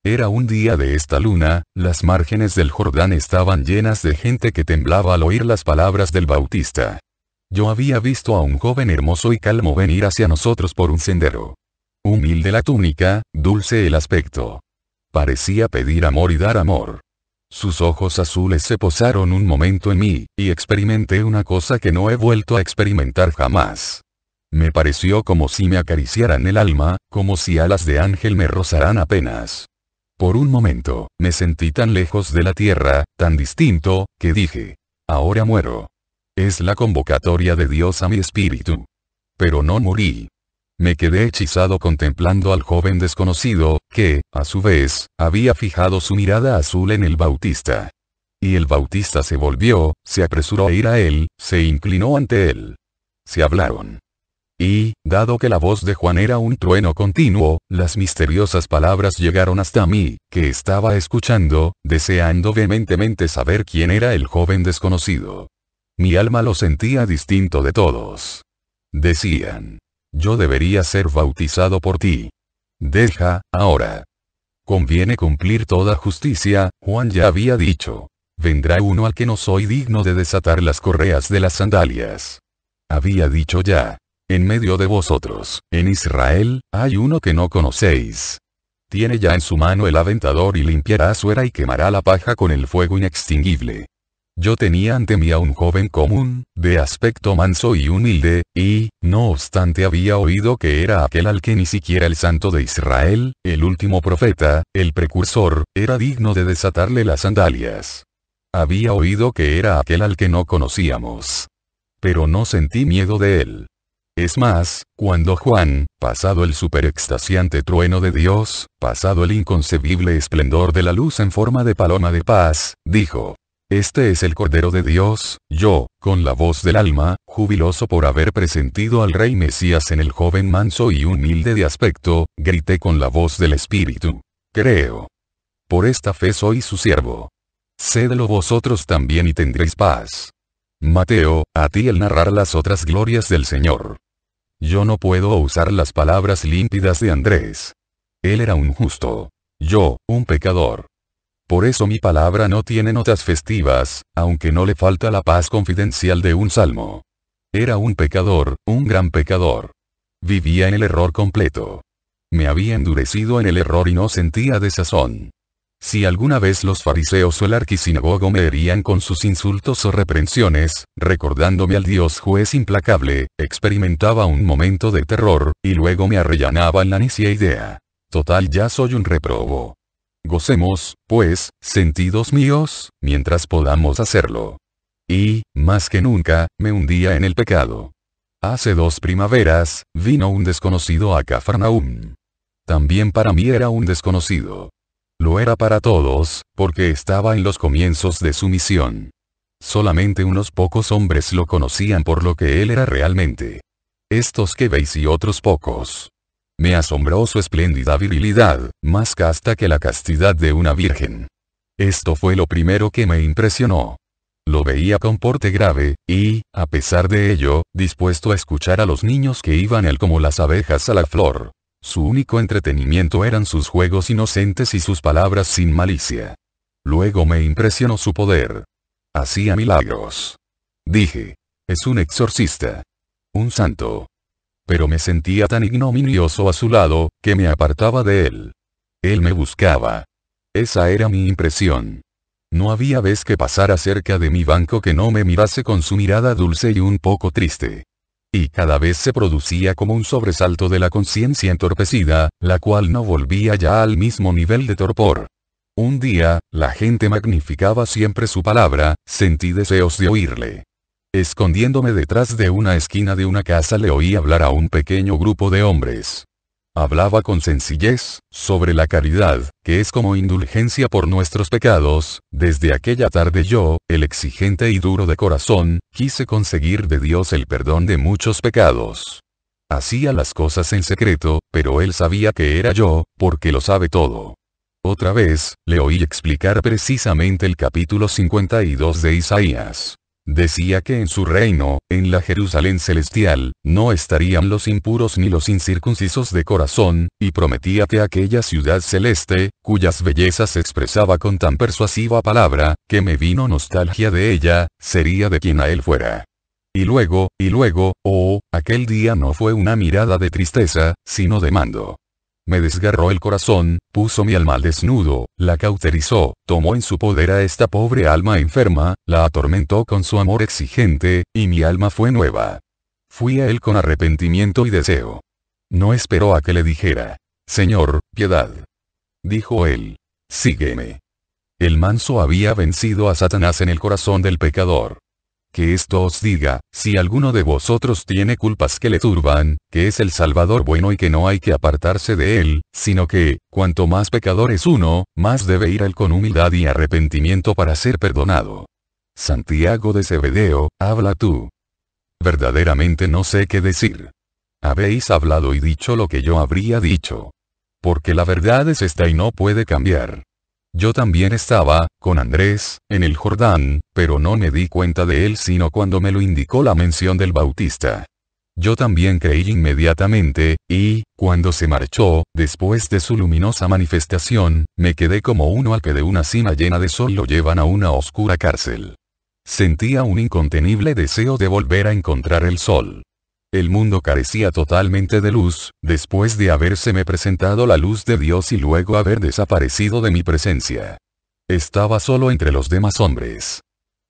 [SPEAKER 1] Era un día de esta luna, las márgenes del Jordán estaban llenas de gente que temblaba al oír las palabras del Bautista. Yo había visto a un joven hermoso y calmo venir hacia nosotros por un sendero. Humilde la túnica, dulce el aspecto. Parecía pedir amor y dar amor. Sus ojos azules se posaron un momento en mí, y experimenté una cosa que no he vuelto a experimentar jamás. Me pareció como si me acariciaran el alma, como si alas de ángel me rozaran apenas. Por un momento, me sentí tan lejos de la tierra, tan distinto, que dije, ahora muero. Es la convocatoria de Dios a mi espíritu. Pero no morí. Me quedé hechizado contemplando al joven desconocido, que, a su vez, había fijado su mirada azul en el Bautista. Y el Bautista se volvió, se apresuró a ir a él, se inclinó ante él. Se hablaron. Y, dado que la voz de Juan era un trueno continuo, las misteriosas palabras llegaron hasta mí, que estaba escuchando, deseando vehementemente saber quién era el joven desconocido. Mi alma lo sentía distinto de todos. Decían. Yo debería ser bautizado por ti. Deja, ahora. Conviene cumplir toda justicia, Juan ya había dicho. Vendrá uno al que no soy digno de desatar las correas de las sandalias. Había dicho ya. En medio de vosotros, en Israel, hay uno que no conocéis. Tiene ya en su mano el aventador y limpiará su era y quemará la paja con el fuego inextinguible. Yo tenía ante mí a un joven común, de aspecto manso y humilde, y, no obstante había oído que era aquel al que ni siquiera el santo de Israel, el último profeta, el precursor, era digno de desatarle las sandalias. Había oído que era aquel al que no conocíamos. Pero no sentí miedo de él. Es más, cuando Juan, pasado el superextasiante trueno de Dios, pasado el inconcebible esplendor de la luz en forma de paloma de paz, dijo, este es el Cordero de Dios, yo, con la voz del alma, jubiloso por haber presentido al Rey Mesías en el joven manso y humilde de aspecto, grité con la voz del Espíritu. Creo. Por esta fe soy su siervo. Cédelo vosotros también y tendréis paz. Mateo, a ti el narrar las otras glorias del Señor. Yo no puedo usar las palabras límpidas de Andrés. Él era un justo. Yo, un pecador. Por eso mi palabra no tiene notas festivas, aunque no le falta la paz confidencial de un salmo. Era un pecador, un gran pecador. Vivía en el error completo. Me había endurecido en el error y no sentía desazón. Si alguna vez los fariseos o el arquisinagogo me herían con sus insultos o reprensiones, recordándome al Dios juez implacable, experimentaba un momento de terror, y luego me arrellanaba en la nicia idea. Total ya soy un reprobo. Gocemos, pues, sentidos míos, mientras podamos hacerlo. Y, más que nunca, me hundía en el pecado. Hace dos primaveras, vino un desconocido a Cafarnaum. También para mí era un desconocido. Lo era para todos, porque estaba en los comienzos de su misión. Solamente unos pocos hombres lo conocían por lo que él era realmente. Estos que veis y otros pocos. Me asombró su espléndida virilidad, más casta que la castidad de una virgen. Esto fue lo primero que me impresionó. Lo veía con porte grave, y, a pesar de ello, dispuesto a escuchar a los niños que iban él como las abejas a la flor. Su único entretenimiento eran sus juegos inocentes y sus palabras sin malicia. Luego me impresionó su poder. Hacía milagros. Dije. Es un exorcista. Un santo pero me sentía tan ignominioso a su lado, que me apartaba de él. Él me buscaba. Esa era mi impresión. No había vez que pasara cerca de mi banco que no me mirase con su mirada dulce y un poco triste. Y cada vez se producía como un sobresalto de la conciencia entorpecida, la cual no volvía ya al mismo nivel de torpor. Un día, la gente magnificaba siempre su palabra, sentí deseos de oírle. Escondiéndome detrás de una esquina de una casa le oí hablar a un pequeño grupo de hombres. Hablaba con sencillez, sobre la caridad, que es como indulgencia por nuestros pecados, desde aquella tarde yo, el exigente y duro de corazón, quise conseguir de Dios el perdón de muchos pecados. Hacía las cosas en secreto, pero él sabía que era yo, porque lo sabe todo. Otra vez, le oí explicar precisamente el capítulo 52 de Isaías. Decía que en su reino, en la Jerusalén celestial, no estarían los impuros ni los incircuncisos de corazón, y prometía que aquella ciudad celeste, cuyas bellezas expresaba con tan persuasiva palabra, que me vino nostalgia de ella, sería de quien a él fuera. Y luego, y luego, oh, aquel día no fue una mirada de tristeza, sino de mando. Me desgarró el corazón, puso mi alma al desnudo, la cauterizó, tomó en su poder a esta pobre alma enferma, la atormentó con su amor exigente, y mi alma fue nueva. Fui a él con arrepentimiento y deseo. No esperó a que le dijera, Señor, piedad. Dijo él, sígueme. El manso había vencido a Satanás en el corazón del pecador que esto os diga, si alguno de vosotros tiene culpas que le turban, que es el Salvador bueno y que no hay que apartarse de él, sino que, cuanto más pecador es uno, más debe ir él con humildad y arrepentimiento para ser perdonado. Santiago de Cebedeo, habla tú. Verdaderamente no sé qué decir. Habéis hablado y dicho lo que yo habría dicho. Porque la verdad es esta y no puede cambiar. Yo también estaba, con Andrés, en el Jordán, pero no me di cuenta de él sino cuando me lo indicó la mención del Bautista. Yo también creí inmediatamente, y, cuando se marchó, después de su luminosa manifestación, me quedé como uno al que de una cima llena de sol lo llevan a una oscura cárcel. Sentía un incontenible deseo de volver a encontrar el sol. El mundo carecía totalmente de luz, después de habérseme presentado la luz de Dios y luego haber desaparecido de mi presencia. Estaba solo entre los demás hombres.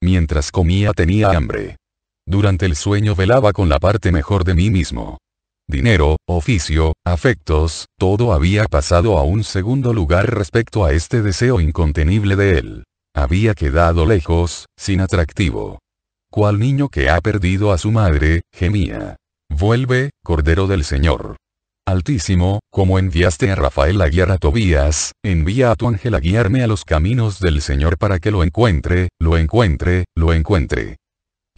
[SPEAKER 1] Mientras comía tenía hambre. Durante el sueño velaba con la parte mejor de mí mismo. Dinero, oficio, afectos, todo había pasado a un segundo lugar respecto a este deseo incontenible de él. Había quedado lejos, sin atractivo. Cual niño que ha perdido a su madre, gemía. Vuelve, Cordero del Señor. Altísimo, como enviaste a Rafael a guiar a Tobías, envía a tu ángel a guiarme a los caminos del Señor para que lo encuentre, lo encuentre, lo encuentre.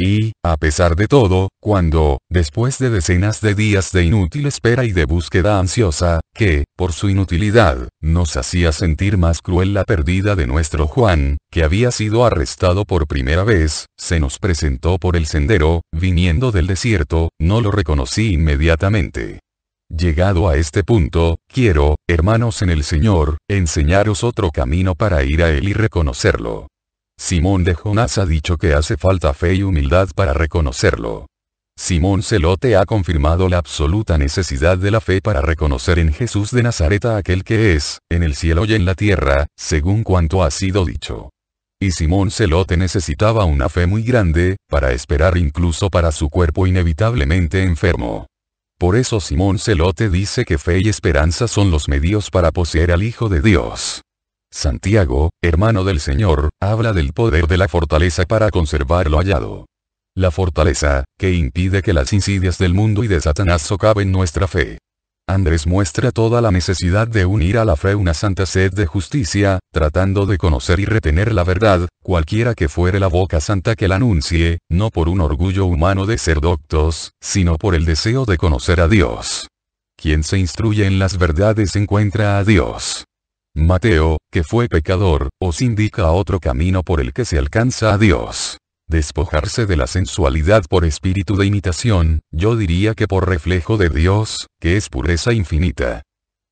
[SPEAKER 1] Y, a pesar de todo, cuando, después de decenas de días de inútil espera y de búsqueda ansiosa, que, por su inutilidad, nos hacía sentir más cruel la pérdida de nuestro Juan, que había sido arrestado por primera vez, se nos presentó por el sendero, viniendo del desierto, no lo reconocí inmediatamente. Llegado a este punto, quiero, hermanos en el Señor, enseñaros otro camino para ir a Él y reconocerlo. Simón de Jonás ha dicho que hace falta fe y humildad para reconocerlo. Simón Celote ha confirmado la absoluta necesidad de la fe para reconocer en Jesús de Nazaret a aquel que es, en el cielo y en la tierra, según cuanto ha sido dicho. Y Simón Celote necesitaba una fe muy grande, para esperar incluso para su cuerpo inevitablemente enfermo. Por eso Simón Celote dice que fe y esperanza son los medios para poseer al Hijo de Dios. Santiago, hermano del Señor, habla del poder de la fortaleza para conservar lo hallado. La fortaleza, que impide que las insidias del mundo y de Satanás socaven nuestra fe. Andrés muestra toda la necesidad de unir a la fe una santa sed de justicia, tratando de conocer y retener la verdad, cualquiera que fuere la boca santa que la anuncie, no por un orgullo humano de ser doctos, sino por el deseo de conocer a Dios. Quien se instruye en las verdades encuentra a Dios. Mateo, que fue pecador, os indica otro camino por el que se alcanza a Dios. Despojarse de la sensualidad por espíritu de imitación, yo diría que por reflejo de Dios, que es pureza infinita.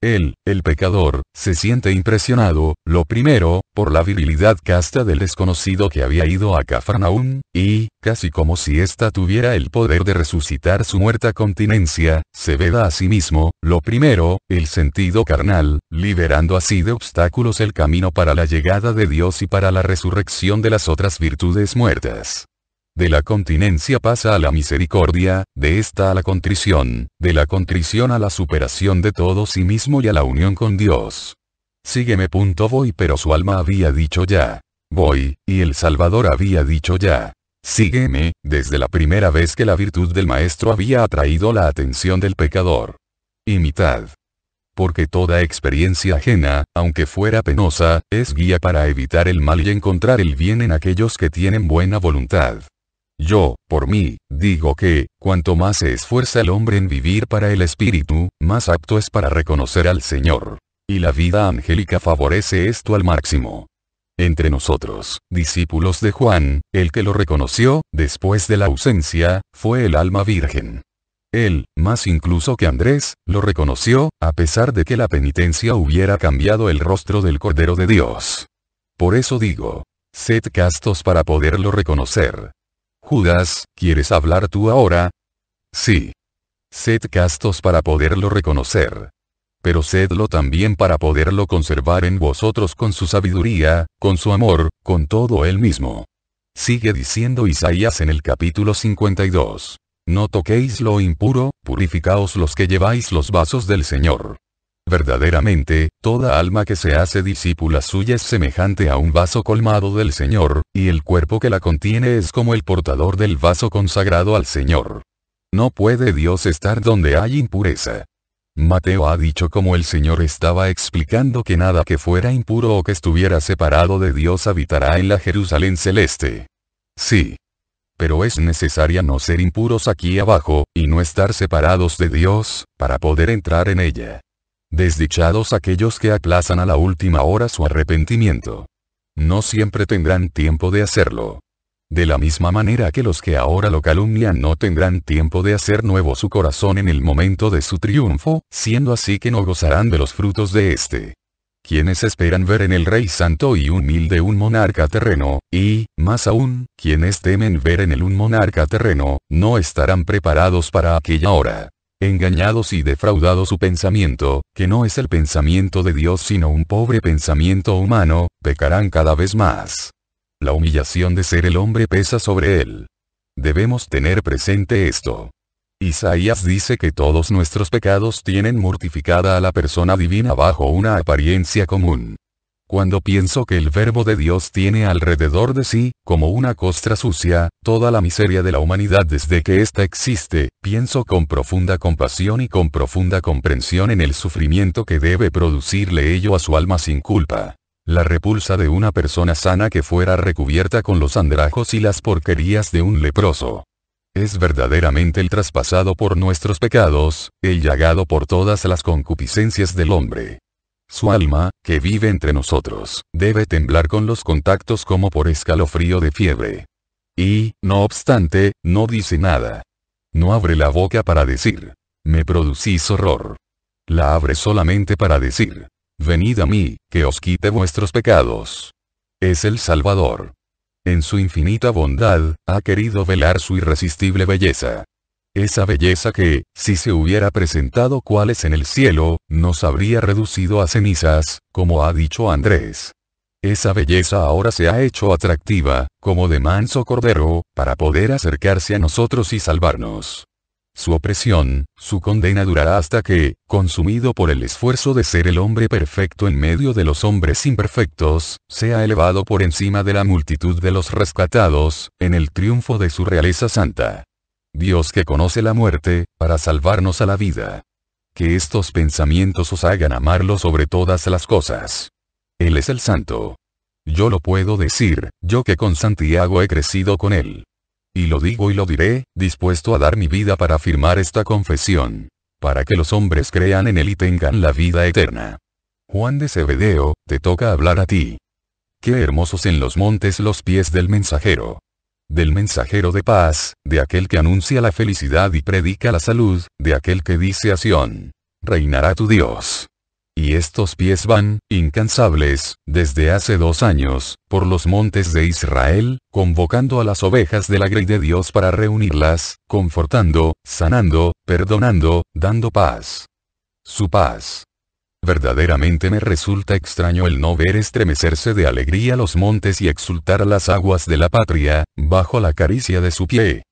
[SPEAKER 1] Él, el pecador, se siente impresionado, lo primero, por la virilidad casta del desconocido que había ido a Cafarnaún, y, casi como si ésta tuviera el poder de resucitar su muerta continencia, se veda a sí mismo, lo primero, el sentido carnal, liberando así de obstáculos el camino para la llegada de Dios y para la resurrección de las otras virtudes muertas. De la continencia pasa a la misericordia, de esta a la contrición, de la contrición a la superación de todo sí mismo y a la unión con Dios. Sígueme. Punto voy, pero su alma había dicho ya. Voy, y el Salvador había dicho ya. Sígueme, desde la primera vez que la virtud del Maestro había atraído la atención del pecador. Imitad. Porque toda experiencia ajena, aunque fuera penosa, es guía para evitar el mal y encontrar el bien en aquellos que tienen buena voluntad. Yo, por mí, digo que, cuanto más se esfuerza el hombre en vivir para el espíritu, más apto es para reconocer al Señor. Y la vida angélica favorece esto al máximo. Entre nosotros, discípulos de Juan, el que lo reconoció, después de la ausencia, fue el alma virgen. Él, más incluso que Andrés, lo reconoció, a pesar de que la penitencia hubiera cambiado el rostro del Cordero de Dios. Por eso digo, sed castos para poderlo reconocer, Judas, ¿quieres hablar tú ahora? Sí. Sed castos para poderlo reconocer. Pero sedlo también para poderlo conservar en vosotros con su sabiduría, con su amor, con todo él mismo. Sigue diciendo Isaías en el capítulo 52. No toquéis lo impuro, purificaos los que lleváis los vasos del Señor. Verdaderamente, toda alma que se hace discípula suya es semejante a un vaso colmado del Señor, y el cuerpo que la contiene es como el portador del vaso consagrado al Señor. No puede Dios estar donde hay impureza. Mateo ha dicho como el Señor estaba explicando que nada que fuera impuro o que estuviera separado de Dios habitará en la Jerusalén celeste. Sí. Pero es necesaria no ser impuros aquí abajo, y no estar separados de Dios, para poder entrar en ella. Desdichados aquellos que aplazan a la última hora su arrepentimiento. No siempre tendrán tiempo de hacerlo. De la misma manera que los que ahora lo calumnian no tendrán tiempo de hacer nuevo su corazón en el momento de su triunfo, siendo así que no gozarán de los frutos de éste. Quienes esperan ver en el Rey Santo y humilde un monarca terreno, y, más aún, quienes temen ver en el un monarca terreno, no estarán preparados para aquella hora engañados y defraudado su pensamiento, que no es el pensamiento de Dios sino un pobre pensamiento humano, pecarán cada vez más. La humillación de ser el hombre pesa sobre él. Debemos tener presente esto. Isaías dice que todos nuestros pecados tienen mortificada a la persona divina bajo una apariencia común. Cuando pienso que el Verbo de Dios tiene alrededor de sí, como una costra sucia, toda la miseria de la humanidad desde que ésta existe, pienso con profunda compasión y con profunda comprensión en el sufrimiento que debe producirle ello a su alma sin culpa. La repulsa de una persona sana que fuera recubierta con los andrajos y las porquerías de un leproso. Es verdaderamente el traspasado por nuestros pecados, el llagado por todas las concupiscencias del hombre. Su alma, que vive entre nosotros, debe temblar con los contactos como por escalofrío de fiebre. Y, no obstante, no dice nada. No abre la boca para decir. Me producís horror. La abre solamente para decir. Venid a mí, que os quite vuestros pecados. Es el Salvador. En su infinita bondad, ha querido velar su irresistible belleza. Esa belleza que, si se hubiera presentado cual en el cielo, nos habría reducido a cenizas, como ha dicho Andrés. Esa belleza ahora se ha hecho atractiva, como de manso cordero, para poder acercarse a nosotros y salvarnos. Su opresión, su condena durará hasta que, consumido por el esfuerzo de ser el hombre perfecto en medio de los hombres imperfectos, sea elevado por encima de la multitud de los rescatados, en el triunfo de su realeza santa. Dios que conoce la muerte, para salvarnos a la vida. Que estos pensamientos os hagan amarlo sobre todas las cosas. Él es el santo. Yo lo puedo decir, yo que con Santiago he crecido con él. Y lo digo y lo diré, dispuesto a dar mi vida para firmar esta confesión. Para que los hombres crean en él y tengan la vida eterna. Juan de Cebedeo, te toca hablar a ti. Qué hermosos en los montes los pies del mensajero del mensajero de paz, de aquel que anuncia la felicidad y predica la salud, de aquel que dice a Sión, reinará tu Dios. Y estos pies van, incansables, desde hace dos años, por los montes de Israel, convocando a las ovejas de la grey de Dios para reunirlas, confortando, sanando, perdonando, dando paz. Su paz Verdaderamente me resulta extraño el no ver estremecerse de alegría los montes y exultar las aguas de la patria, bajo la caricia de su pie.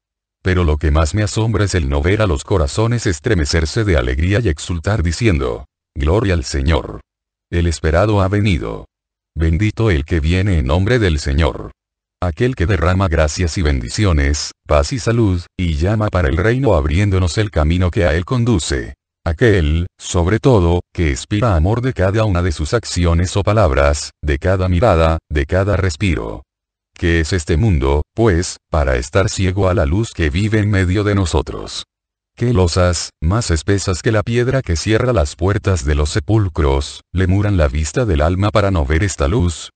[SPEAKER 1] Pero lo que más me asombra es el no ver a los corazones estremecerse de alegría y exultar diciendo, Gloria al Señor. El esperado ha venido. Bendito el que viene en nombre del Señor. Aquel que derrama gracias y bendiciones, paz y salud, y llama para el reino abriéndonos el camino que a él conduce aquel, sobre todo, que expira amor de cada una de sus acciones o palabras, de cada mirada, de cada respiro. ¿Qué es este mundo, pues, para estar ciego a la luz que vive en medio de nosotros? ¿Qué losas, más espesas que la piedra que cierra las puertas de los sepulcros, le muran la vista del alma para no ver esta luz?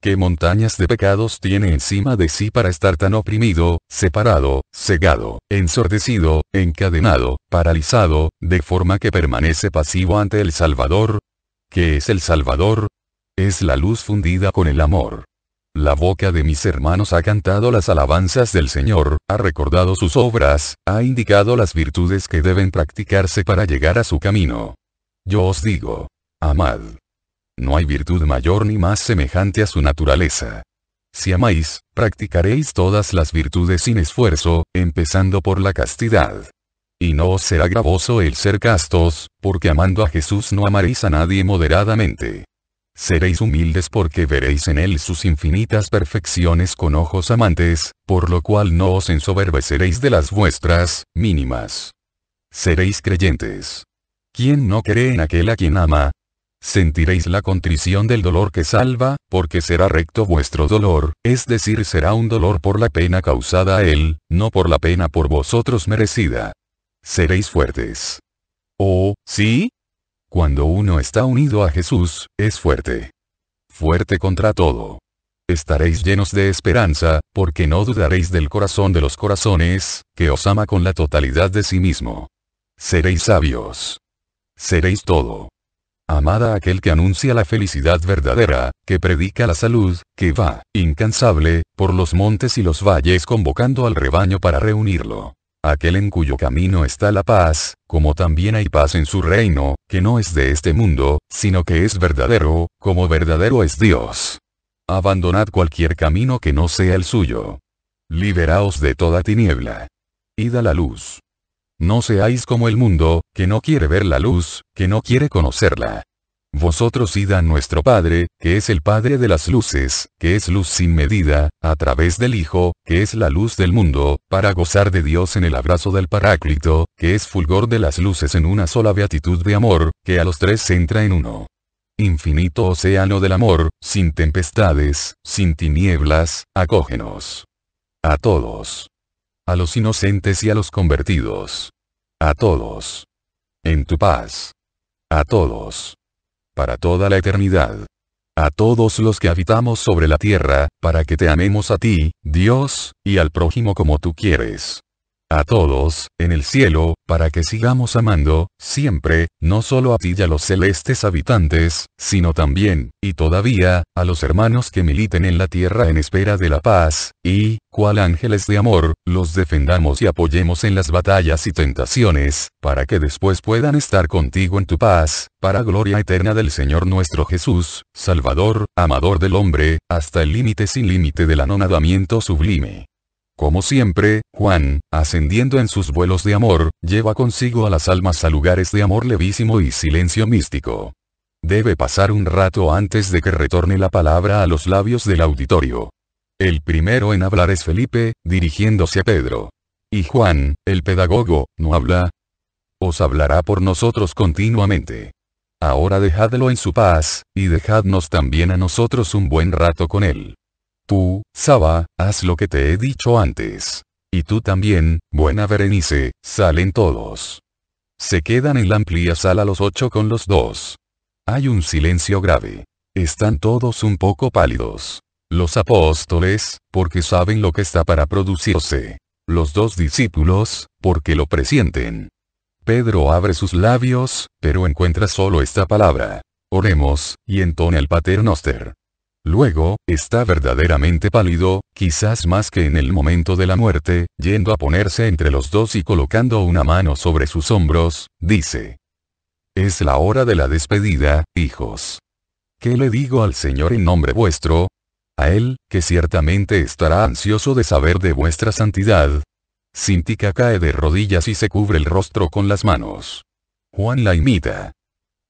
[SPEAKER 1] ¿Qué montañas de pecados tiene encima de sí para estar tan oprimido, separado, cegado, ensordecido, encadenado, paralizado, de forma que permanece pasivo ante el Salvador? ¿Qué es el Salvador? Es la luz fundida con el amor. La boca de mis hermanos ha cantado las alabanzas del Señor, ha recordado sus obras, ha indicado las virtudes que deben practicarse para llegar a su camino. Yo os digo, amad no hay virtud mayor ni más semejante a su naturaleza. Si amáis, practicaréis todas las virtudes sin esfuerzo, empezando por la castidad. Y no os será gravoso el ser castos, porque amando a Jesús no amaréis a nadie moderadamente. Seréis humildes porque veréis en Él sus infinitas perfecciones con ojos amantes, por lo cual no os ensoberbeceréis de las vuestras, mínimas. Seréis creyentes. ¿Quién no cree en aquel a quien ama, Sentiréis la contrición del dolor que salva, porque será recto vuestro dolor, es decir, será un dolor por la pena causada a él, no por la pena por vosotros merecida. Seréis fuertes. Oh, sí, cuando uno está unido a Jesús, es fuerte. Fuerte contra todo. Estaréis llenos de esperanza, porque no dudaréis del corazón de los corazones, que os ama con la totalidad de sí mismo. Seréis sabios. Seréis todo. Amada aquel que anuncia la felicidad verdadera, que predica la salud, que va, incansable, por los montes y los valles convocando al rebaño para reunirlo. Aquel en cuyo camino está la paz, como también hay paz en su reino, que no es de este mundo, sino que es verdadero, como verdadero es Dios. Abandonad cualquier camino que no sea el suyo. Liberaos de toda tiniebla. Y da la luz. No seáis como el mundo, que no quiere ver la luz, que no quiere conocerla. Vosotros id a nuestro Padre, que es el Padre de las luces, que es luz sin medida, a través del Hijo, que es la luz del mundo, para gozar de Dios en el abrazo del Paráclito, que es fulgor de las luces en una sola beatitud de amor, que a los tres se entra en uno. Infinito océano del amor, sin tempestades, sin tinieblas, acógenos. A todos a los inocentes y a los convertidos. A todos. En tu paz. A todos. Para toda la eternidad. A todos los que habitamos sobre la tierra, para que te amemos a ti, Dios, y al prójimo como tú quieres a todos, en el cielo, para que sigamos amando, siempre, no solo a ti y a los celestes habitantes, sino también, y todavía, a los hermanos que militen en la tierra en espera de la paz, y, cual ángeles de amor, los defendamos y apoyemos en las batallas y tentaciones, para que después puedan estar contigo en tu paz, para gloria eterna del Señor nuestro Jesús, Salvador, amador del hombre, hasta el límite sin límite del anonadamiento sublime. Como siempre, Juan, ascendiendo en sus vuelos de amor, lleva consigo a las almas a lugares de amor levísimo y silencio místico. Debe pasar un rato antes de que retorne la palabra a los labios del auditorio. El primero en hablar es Felipe, dirigiéndose a Pedro. Y Juan, el pedagogo, no habla. Os hablará por nosotros continuamente. Ahora dejadlo en su paz, y dejadnos también a nosotros un buen rato con él. Tú, Saba, haz lo que te he dicho antes. Y tú también, buena Berenice, salen todos. Se quedan en la amplia sala los ocho con los dos. Hay un silencio grave. Están todos un poco pálidos. Los apóstoles, porque saben lo que está para producirse. Los dos discípulos, porque lo presienten. Pedro abre sus labios, pero encuentra solo esta palabra. Oremos, y entona el paternoster. Luego, está verdaderamente pálido, quizás más que en el momento de la muerte, yendo a ponerse entre los dos y colocando una mano sobre sus hombros, dice. Es la hora de la despedida, hijos. ¿Qué le digo al Señor en nombre vuestro? A Él, que ciertamente estará ansioso de saber de vuestra santidad. Cintica cae de rodillas y se cubre el rostro con las manos. Juan la imita.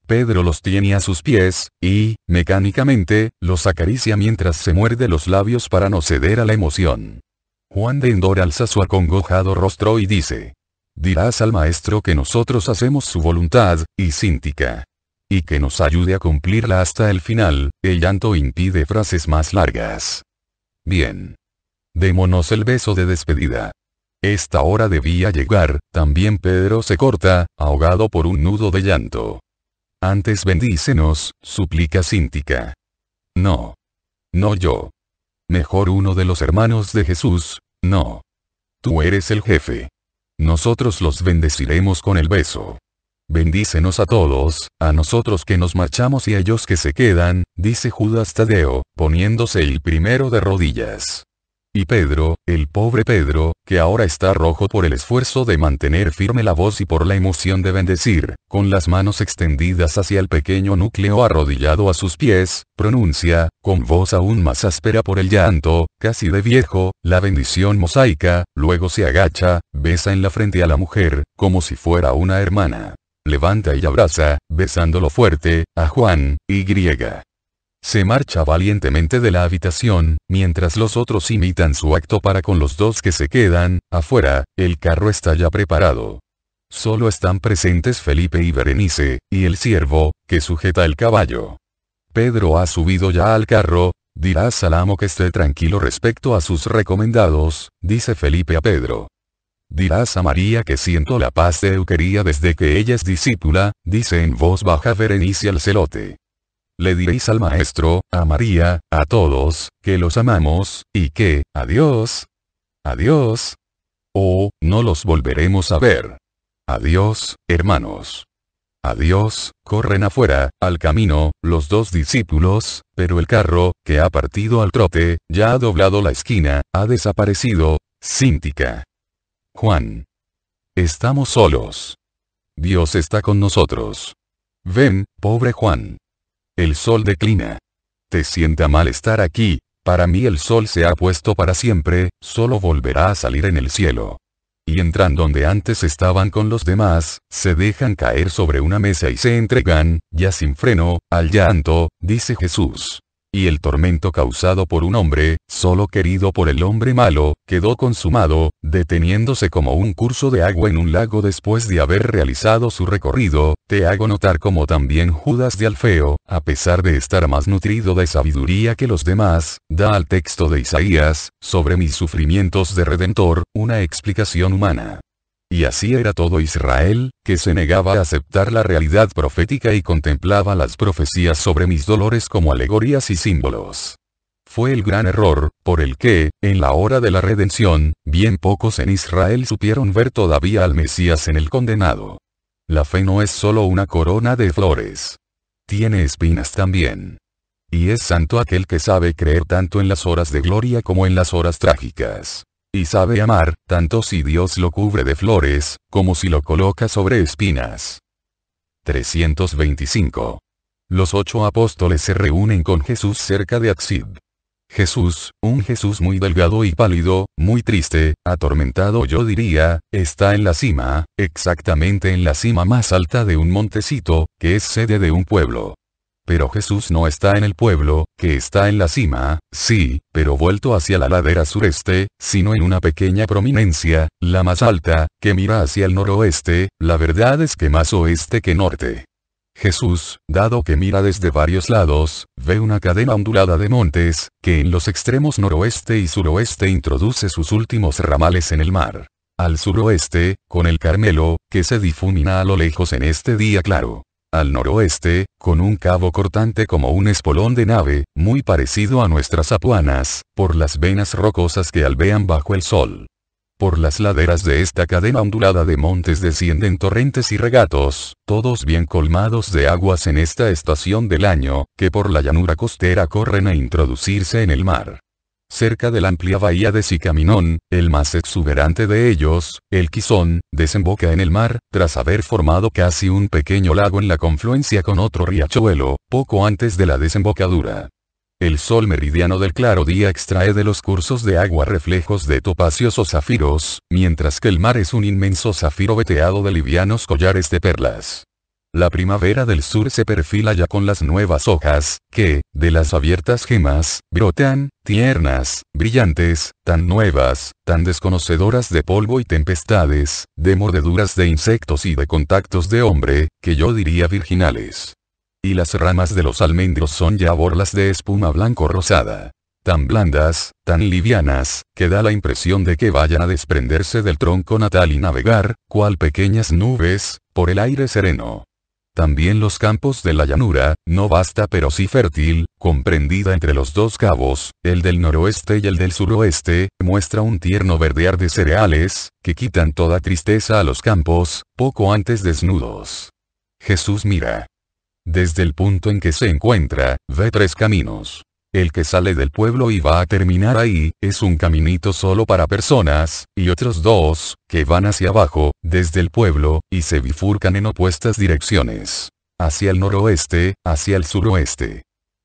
[SPEAKER 1] Pedro los tiene a sus pies, y, mecánicamente, los acaricia mientras se muerde los labios para no ceder a la emoción. Juan de Endor alza su acongojado rostro y dice. Dirás al maestro que nosotros hacemos su voluntad, y síntica. Y que nos ayude a cumplirla hasta el final, el llanto impide frases más largas. Bien. Démonos el beso de despedida. Esta hora debía llegar, también Pedro se corta, ahogado por un nudo de llanto. Antes bendícenos, suplica Cíntica. No. No yo. Mejor uno de los hermanos de Jesús, no. Tú eres el jefe. Nosotros los bendeciremos con el beso. Bendícenos a todos, a nosotros que nos marchamos y a ellos que se quedan, dice Judas Tadeo, poniéndose el primero de rodillas. Y Pedro, el pobre Pedro, que ahora está rojo por el esfuerzo de mantener firme la voz y por la emoción de bendecir, con las manos extendidas hacia el pequeño núcleo arrodillado a sus pies, pronuncia, con voz aún más áspera por el llanto, casi de viejo, la bendición mosaica, luego se agacha, besa en la frente a la mujer, como si fuera una hermana. Levanta y abraza, besándolo fuerte, a Juan, y griega. Se marcha valientemente de la habitación, mientras los otros imitan su acto para con los dos que se quedan, afuera, el carro está ya preparado. Solo están presentes Felipe y Berenice, y el siervo, que sujeta el caballo. Pedro ha subido ya al carro, dirás al amo que esté tranquilo respecto a sus recomendados, dice Felipe a Pedro. Dirás a María que siento la paz de Euquería desde que ella es discípula, dice en voz baja Berenice al celote. Le diréis al Maestro, a María, a todos, que los amamos, y que, adiós. Adiós. Oh, no los volveremos a ver. Adiós, hermanos. Adiós, corren afuera, al camino, los dos discípulos, pero el carro, que ha partido al trote, ya ha doblado la esquina, ha desaparecido, Síntica. Juan. Estamos solos. Dios está con nosotros. Ven, pobre Juan. El sol declina. Te sienta mal estar aquí, para mí el sol se ha puesto para siempre, solo volverá a salir en el cielo. Y entran donde antes estaban con los demás, se dejan caer sobre una mesa y se entregan, ya sin freno, al llanto, dice Jesús. Y el tormento causado por un hombre, solo querido por el hombre malo, quedó consumado, deteniéndose como un curso de agua en un lago después de haber realizado su recorrido, te hago notar como también Judas de Alfeo, a pesar de estar más nutrido de sabiduría que los demás, da al texto de Isaías, sobre mis sufrimientos de Redentor, una explicación humana. Y así era todo Israel, que se negaba a aceptar la realidad profética y contemplaba las profecías sobre mis dolores como alegorías y símbolos. Fue el gran error, por el que, en la hora de la redención, bien pocos en Israel supieron ver todavía al Mesías en el condenado. La fe no es solo una corona de flores. Tiene espinas también. Y es santo aquel que sabe creer tanto en las horas de gloria como en las horas trágicas. Y sabe amar, tanto si Dios lo cubre de flores, como si lo coloca sobre espinas. 325. Los ocho apóstoles se reúnen con Jesús cerca de Axib. Jesús, un Jesús muy delgado y pálido, muy triste, atormentado yo diría, está en la cima, exactamente en la cima más alta de un montecito, que es sede de un pueblo. Pero Jesús no está en el pueblo, que está en la cima, sí, pero vuelto hacia la ladera sureste, sino en una pequeña prominencia, la más alta, que mira hacia el noroeste, la verdad es que más oeste que norte. Jesús, dado que mira desde varios lados, ve una cadena ondulada de montes, que en los extremos noroeste y suroeste introduce sus últimos ramales en el mar. Al suroeste, con el Carmelo, que se difumina a lo lejos en este día claro al noroeste, con un cabo cortante como un espolón de nave, muy parecido a nuestras apuanas, por las venas rocosas que albean bajo el sol. Por las laderas de esta cadena ondulada de montes descienden torrentes y regatos, todos bien colmados de aguas en esta estación del año, que por la llanura costera corren a introducirse en el mar. Cerca de la amplia bahía de Sicaminón, el más exuberante de ellos, el Quizón, desemboca en el mar, tras haber formado casi un pequeño lago en la confluencia con otro riachuelo, poco antes de la desembocadura. El sol meridiano del claro día extrae de los cursos de agua reflejos de topacios o zafiros, mientras que el mar es un inmenso zafiro veteado de livianos collares de perlas. La primavera del sur se perfila ya con las nuevas hojas, que, de las abiertas gemas, brotan, tiernas, brillantes, tan nuevas, tan desconocedoras de polvo y tempestades, de mordeduras de insectos y de contactos de hombre, que yo diría virginales. Y las ramas de los almendros son ya borlas de espuma blanco-rosada. Tan blandas, tan livianas, que da la impresión de que vayan a desprenderse del tronco natal y navegar, cual pequeñas nubes, por el aire sereno. También los campos de la llanura, no basta pero sí fértil, comprendida entre los dos cabos, el del noroeste y el del suroeste, muestra un tierno verdear de cereales, que quitan toda tristeza a los campos, poco antes desnudos. Jesús mira. Desde el punto en que se encuentra, ve tres caminos. El que sale del pueblo y va a terminar ahí, es un caminito solo para personas, y otros dos, que van hacia abajo, desde el pueblo, y se bifurcan en opuestas direcciones. Hacia el noroeste, hacia el suroeste.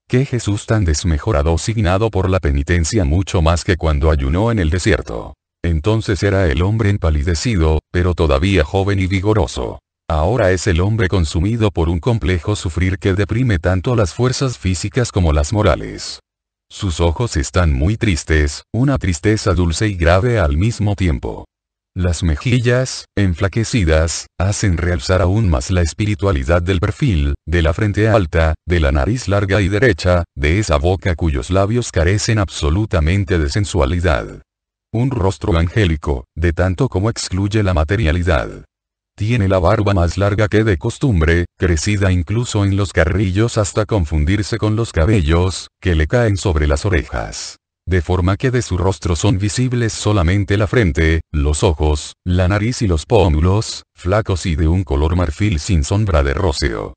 [SPEAKER 1] Qué Jesús tan desmejorado signado por la penitencia mucho más que cuando ayunó en el desierto. Entonces era el hombre empalidecido, pero todavía joven y vigoroso. Ahora es el hombre consumido por un complejo sufrir que deprime tanto las fuerzas físicas como las morales. Sus ojos están muy tristes, una tristeza dulce y grave al mismo tiempo. Las mejillas, enflaquecidas, hacen realzar aún más la espiritualidad del perfil, de la frente alta, de la nariz larga y derecha, de esa boca cuyos labios carecen absolutamente de sensualidad. Un rostro angélico, de tanto como excluye la materialidad. Tiene la barba más larga que de costumbre, crecida incluso en los carrillos hasta confundirse con los cabellos, que le caen sobre las orejas. De forma que de su rostro son visibles solamente la frente, los ojos, la nariz y los pómulos, flacos y de un color marfil sin sombra de roceo.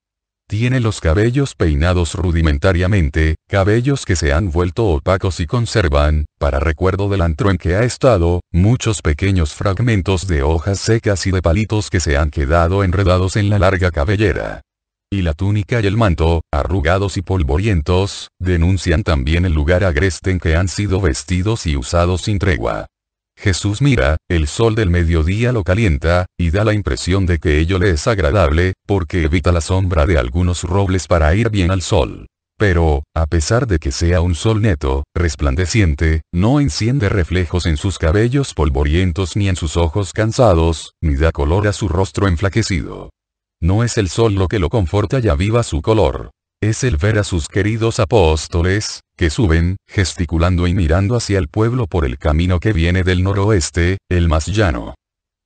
[SPEAKER 1] Tiene los cabellos peinados rudimentariamente, cabellos que se han vuelto opacos y conservan, para recuerdo del antro en que ha estado, muchos pequeños fragmentos de hojas secas y de palitos que se han quedado enredados en la larga cabellera. Y la túnica y el manto, arrugados y polvorientos, denuncian también el lugar agreste en que han sido vestidos y usados sin tregua. Jesús mira, el sol del mediodía lo calienta, y da la impresión de que ello le es agradable, porque evita la sombra de algunos robles para ir bien al sol. Pero, a pesar de que sea un sol neto, resplandeciente, no enciende reflejos en sus cabellos polvorientos ni en sus ojos cansados, ni da color a su rostro enflaquecido. No es el sol lo que lo conforta y aviva su color. Es el ver a sus queridos apóstoles, que suben, gesticulando y mirando hacia el pueblo por el camino que viene del noroeste, el más llano.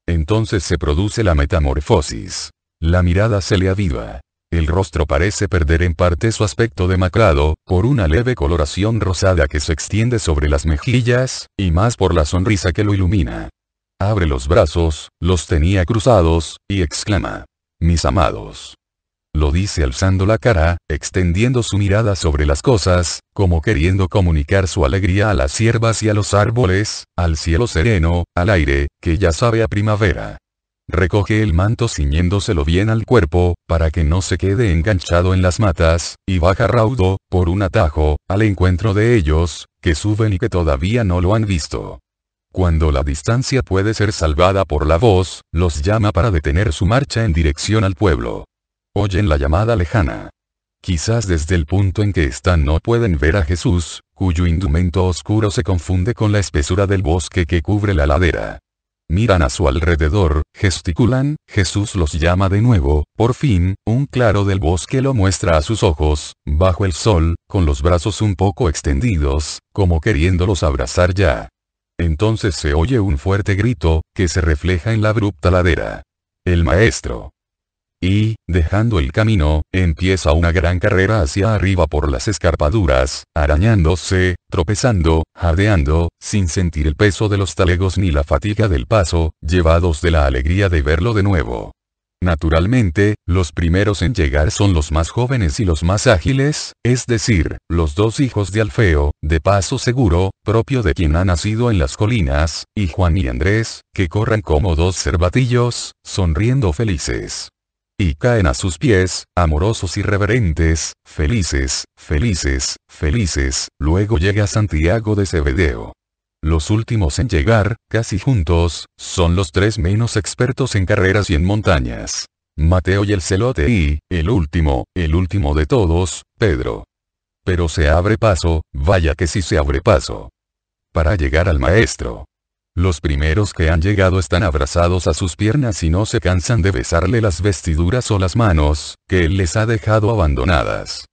[SPEAKER 1] Entonces se produce la metamorfosis. La mirada se le aviva. El rostro parece perder en parte su aspecto demacrado, por una leve coloración rosada que se extiende sobre las mejillas, y más por la sonrisa que lo ilumina. Abre los brazos, los tenía cruzados, y exclama. Mis amados lo dice alzando la cara, extendiendo su mirada sobre las cosas, como queriendo comunicar su alegría a las hierbas y a los árboles, al cielo sereno, al aire, que ya sabe a primavera. Recoge el manto ciñéndoselo bien al cuerpo, para que no se quede enganchado en las matas, y baja raudo, por un atajo, al encuentro de ellos, que suben y que todavía no lo han visto. Cuando la distancia puede ser salvada por la voz, los llama para detener su marcha en dirección al pueblo. Oyen la llamada lejana. Quizás desde el punto en que están no pueden ver a Jesús, cuyo indumento oscuro se confunde con la espesura del bosque que cubre la ladera. Miran a su alrededor, gesticulan, Jesús los llama de nuevo, por fin, un claro del bosque lo muestra a sus ojos, bajo el sol, con los brazos un poco extendidos, como queriéndolos abrazar ya. Entonces se oye un fuerte grito, que se refleja en la abrupta ladera. El maestro. Y, dejando el camino, empieza una gran carrera hacia arriba por las escarpaduras, arañándose, tropezando, jadeando, sin sentir el peso de los talegos ni la fatiga del paso, llevados de la alegría de verlo de nuevo. Naturalmente, los primeros en llegar son los más jóvenes y los más ágiles, es decir, los dos hijos de Alfeo, de paso seguro, propio de quien ha nacido en las colinas, y Juan y Andrés, que corran como dos cervatillos, sonriendo felices y caen a sus pies, amorosos y reverentes, felices, felices, felices, luego llega Santiago de Cebedeo. Los últimos en llegar, casi juntos, son los tres menos expertos en carreras y en montañas. Mateo y el celote y, el último, el último de todos, Pedro. Pero se abre paso, vaya que sí se abre paso. Para llegar al maestro. Los primeros que han llegado están abrazados a sus piernas y no se cansan de besarle las vestiduras o las manos, que él les ha dejado abandonadas.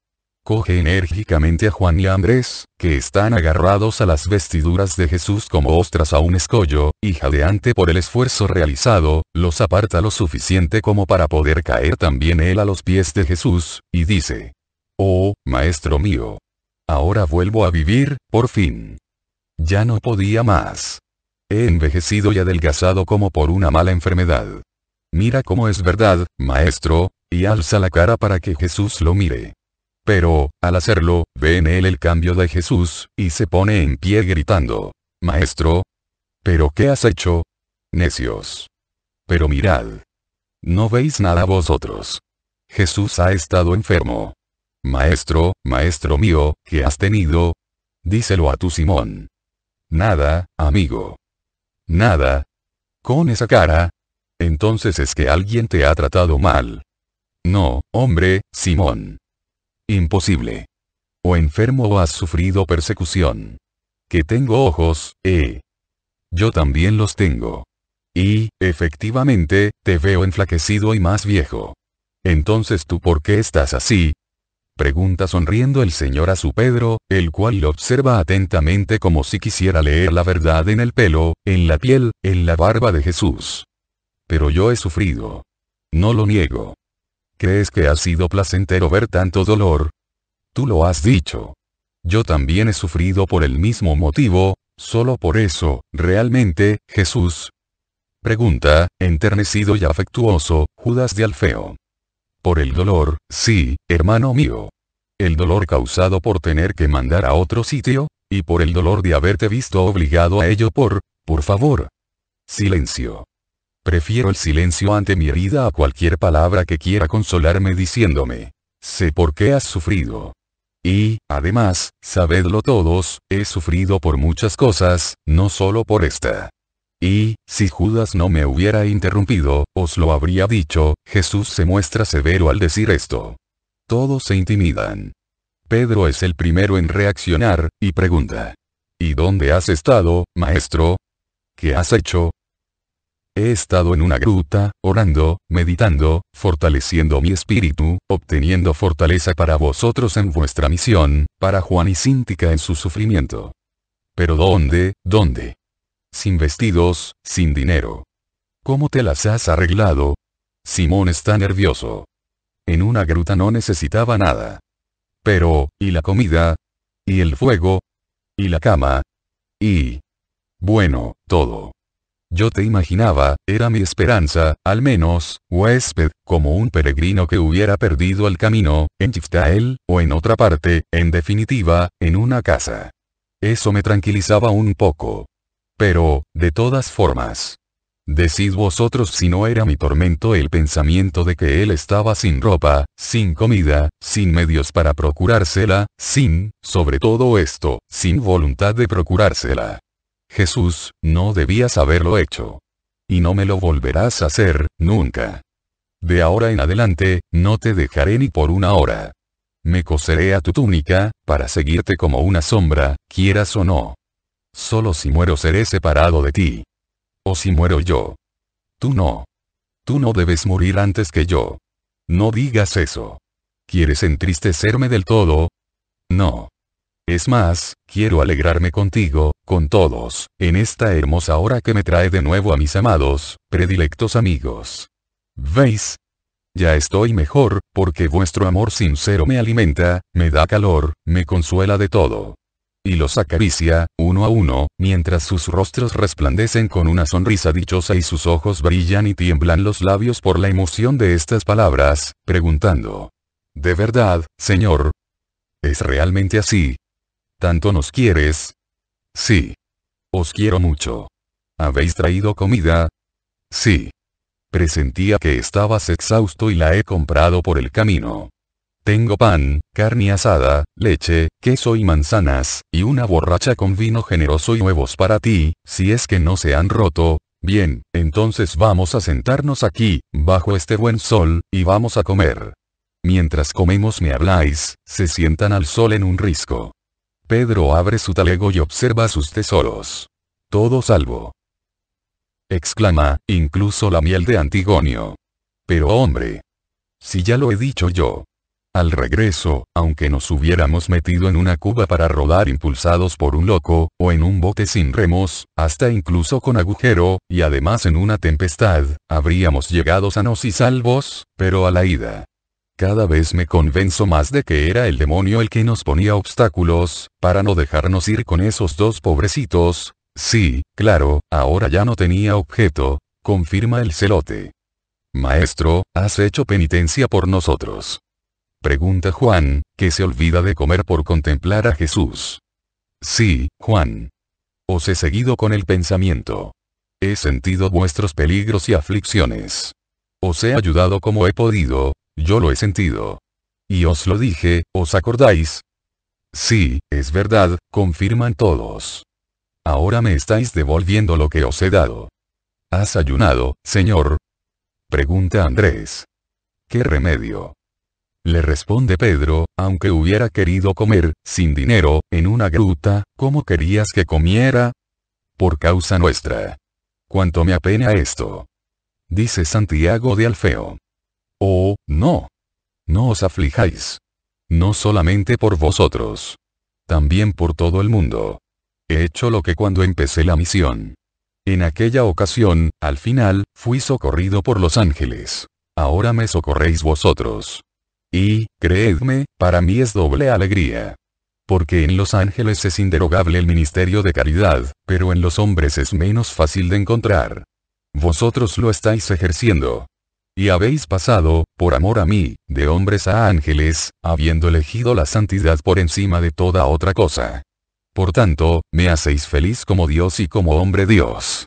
[SPEAKER 1] Coge enérgicamente a Juan y a Andrés, que están agarrados a las vestiduras de Jesús como ostras a un escollo, y jadeante por el esfuerzo realizado, los aparta lo suficiente como para poder caer también él a los pies de Jesús, y dice, Oh, Maestro mío. Ahora vuelvo a vivir, por fin. Ya no podía más. He envejecido y adelgazado como por una mala enfermedad. Mira cómo es verdad, maestro, y alza la cara para que Jesús lo mire. Pero, al hacerlo, ve en él el cambio de Jesús, y se pone en pie gritando, Maestro, ¿pero qué has hecho? Necios. Pero mirad. No veis nada vosotros. Jesús ha estado enfermo. Maestro, maestro mío, ¿qué has tenido? Díselo a tu Simón. Nada, amigo. Nada. Con esa cara. Entonces es que alguien te ha tratado mal. No, hombre, Simón. Imposible. O enfermo o has sufrido persecución. Que tengo ojos, eh. Yo también los tengo. Y, efectivamente, te veo enflaquecido y más viejo. Entonces tú por qué estás así, pregunta sonriendo el Señor a su Pedro, el cual lo observa atentamente como si quisiera leer la verdad en el pelo, en la piel, en la barba de Jesús. Pero yo he sufrido. No lo niego. ¿Crees que ha sido placentero ver tanto dolor? Tú lo has dicho. Yo también he sufrido por el mismo motivo, solo por eso, realmente, Jesús. Pregunta, enternecido y afectuoso, Judas de Alfeo. Por el dolor, sí, hermano mío. El dolor causado por tener que mandar a otro sitio, y por el dolor de haberte visto obligado a ello por, por favor. Silencio. Prefiero el silencio ante mi herida a cualquier palabra que quiera consolarme diciéndome. Sé por qué has sufrido. Y, además, sabedlo todos, he sufrido por muchas cosas, no solo por esta. Y, si Judas no me hubiera interrumpido, os lo habría dicho, Jesús se muestra severo al decir esto. Todos se intimidan. Pedro es el primero en reaccionar, y pregunta. ¿Y dónde has estado, maestro? ¿Qué has hecho? He estado en una gruta, orando, meditando, fortaleciendo mi espíritu, obteniendo fortaleza para vosotros en vuestra misión, para Juan y Síntica en su sufrimiento. Pero ¿dónde, dónde? sin vestidos, sin dinero. ¿Cómo te las has arreglado? Simón está nervioso. En una gruta no necesitaba nada. Pero, ¿y la comida? ¿Y el fuego? ¿Y la cama? ¿Y? Bueno, todo. Yo te imaginaba, era mi esperanza, al menos, huésped, como un peregrino que hubiera perdido el camino, en Chiftael, o en otra parte, en definitiva, en una casa. Eso me tranquilizaba un poco. Pero, de todas formas. Decid vosotros si no era mi tormento el pensamiento de que él estaba sin ropa, sin comida, sin medios para procurársela, sin, sobre todo esto, sin voluntad de procurársela. Jesús, no debías haberlo hecho. Y no me lo volverás a hacer, nunca. De ahora en adelante, no te dejaré ni por una hora. Me coseré a tu túnica, para seguirte como una sombra, quieras o no. Solo si muero seré separado de ti. O si muero yo. Tú no. Tú no debes morir antes que yo. No digas eso. ¿Quieres entristecerme del todo? No. Es más, quiero alegrarme contigo, con todos, en esta hermosa hora que me trae de nuevo a mis amados, predilectos amigos. ¿Veis? Ya estoy mejor, porque vuestro amor sincero me alimenta, me da calor, me consuela de todo y los acaricia, uno a uno, mientras sus rostros resplandecen con una sonrisa dichosa y sus ojos brillan y tiemblan los labios por la emoción de estas palabras, preguntando. ¿De verdad, Señor? ¿Es realmente así? ¿Tanto nos quieres? Sí. Os quiero mucho. ¿Habéis traído comida? Sí. Presentía que estabas exhausto y la he comprado por el camino. Tengo pan, carne asada, leche, queso y manzanas, y una borracha con vino generoso y huevos para ti, si es que no se han roto. Bien, entonces vamos a sentarnos aquí, bajo este buen sol, y vamos a comer. Mientras comemos me habláis, se sientan al sol en un risco. Pedro abre su talego y observa sus tesoros. Todo salvo. Exclama, incluso la miel de Antigonio. Pero hombre. Si ya lo he dicho yo, al regreso, aunque nos hubiéramos metido en una cuba para rodar impulsados por un loco, o en un bote sin remos, hasta incluso con agujero, y además en una tempestad, habríamos llegado sanos y salvos, pero a la ida. Cada vez me convenzo más de que era el demonio el que nos ponía obstáculos, para no dejarnos ir con esos dos pobrecitos. Sí, claro, ahora ya no tenía objeto, confirma el celote. Maestro, has hecho penitencia por nosotros. Pregunta Juan, que se olvida de comer por contemplar a Jesús. Sí, Juan. Os he seguido con el pensamiento. He sentido vuestros peligros y aflicciones. Os he ayudado como he podido, yo lo he sentido. Y os lo dije, ¿os acordáis? Sí, es verdad, confirman todos. Ahora me estáis devolviendo lo que os he dado. ¿Has ayunado, Señor? Pregunta Andrés. ¿Qué remedio? Le responde Pedro, aunque hubiera querido comer, sin dinero, en una gruta, ¿cómo querías que comiera? Por causa nuestra. Cuánto me apena esto. Dice Santiago de Alfeo. Oh, no. No os aflijáis. No solamente por vosotros. También por todo el mundo. He hecho lo que cuando empecé la misión. En aquella ocasión, al final, fui socorrido por los ángeles. Ahora me socorréis vosotros. Y, creedme, para mí es doble alegría. Porque en los ángeles es inderogable el ministerio de caridad, pero en los hombres es menos fácil de encontrar. Vosotros lo estáis ejerciendo. Y habéis pasado, por amor a mí, de hombres a ángeles, habiendo elegido la santidad por encima de toda otra cosa. Por tanto, me hacéis feliz como Dios y como hombre Dios.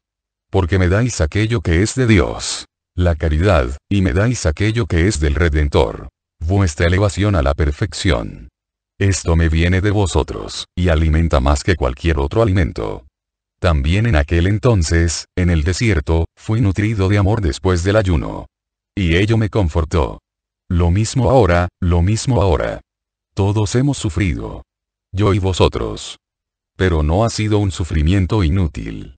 [SPEAKER 1] Porque me dais aquello que es de Dios, la caridad, y me dais aquello que es del Redentor vuestra elevación a la perfección. Esto me viene de vosotros, y alimenta más que cualquier otro alimento. También en aquel entonces, en el desierto, fui nutrido de amor después del ayuno. Y ello me confortó. Lo mismo ahora, lo mismo ahora. Todos hemos sufrido. Yo y vosotros. Pero no ha sido un sufrimiento inútil.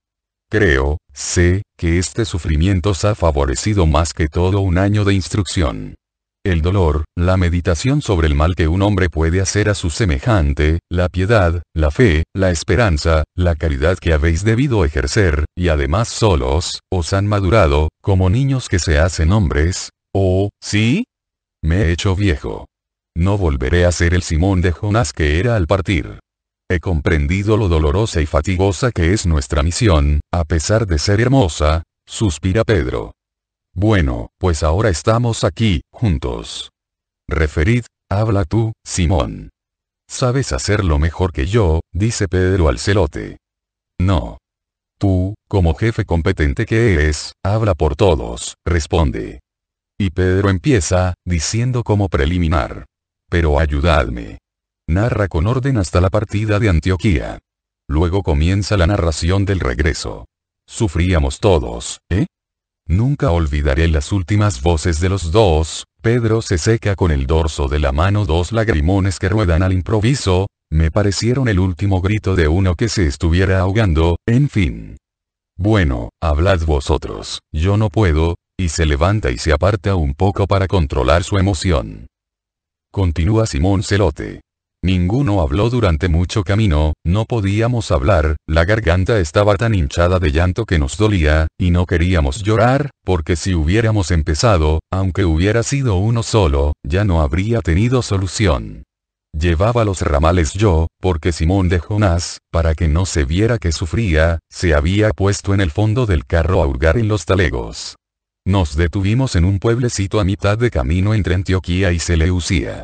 [SPEAKER 1] Creo, sé, que este sufrimiento os ha favorecido más que todo un año de instrucción el dolor, la meditación sobre el mal que un hombre puede hacer a su semejante, la piedad, la fe, la esperanza, la caridad que habéis debido ejercer, y además solos, os han madurado, como niños que se hacen hombres, O sí? Me he hecho viejo. No volveré a ser el Simón de Jonás que era al partir. He comprendido lo dolorosa y fatigosa que es nuestra misión, a pesar de ser hermosa, suspira Pedro. Bueno, pues ahora estamos aquí, juntos. Referid, habla tú, Simón. Sabes hacerlo mejor que yo, dice Pedro al celote. No. Tú, como jefe competente que eres, habla por todos, responde. Y Pedro empieza, diciendo como preliminar. Pero ayudadme. Narra con orden hasta la partida de Antioquía. Luego comienza la narración del regreso. Sufríamos todos, ¿eh? Nunca olvidaré las últimas voces de los dos, Pedro se seca con el dorso de la mano dos lagrimones que ruedan al improviso, me parecieron el último grito de uno que se estuviera ahogando, en fin. Bueno, hablad vosotros, yo no puedo, y se levanta y se aparta un poco para controlar su emoción. Continúa Simón Celote. Ninguno habló durante mucho camino, no podíamos hablar, la garganta estaba tan hinchada de llanto que nos dolía, y no queríamos llorar, porque si hubiéramos empezado, aunque hubiera sido uno solo, ya no habría tenido solución. Llevaba los ramales yo, porque Simón de Jonás, para que no se viera que sufría, se había puesto en el fondo del carro a hurgar en los talegos. Nos detuvimos en un pueblecito a mitad de camino entre Antioquía y Seleucía.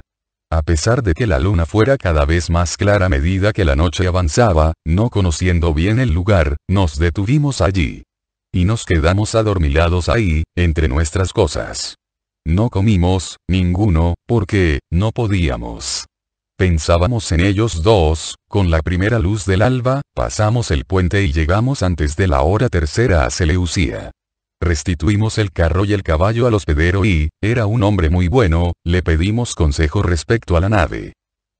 [SPEAKER 1] A pesar de que la luna fuera cada vez más clara a medida que la noche avanzaba, no conociendo bien el lugar, nos detuvimos allí. Y nos quedamos adormilados ahí, entre nuestras cosas. No comimos, ninguno, porque, no podíamos. Pensábamos en ellos dos, con la primera luz del alba, pasamos el puente y llegamos antes de la hora tercera a Seleucía. Restituimos el carro y el caballo al hospedero y, era un hombre muy bueno, le pedimos consejo respecto a la nave.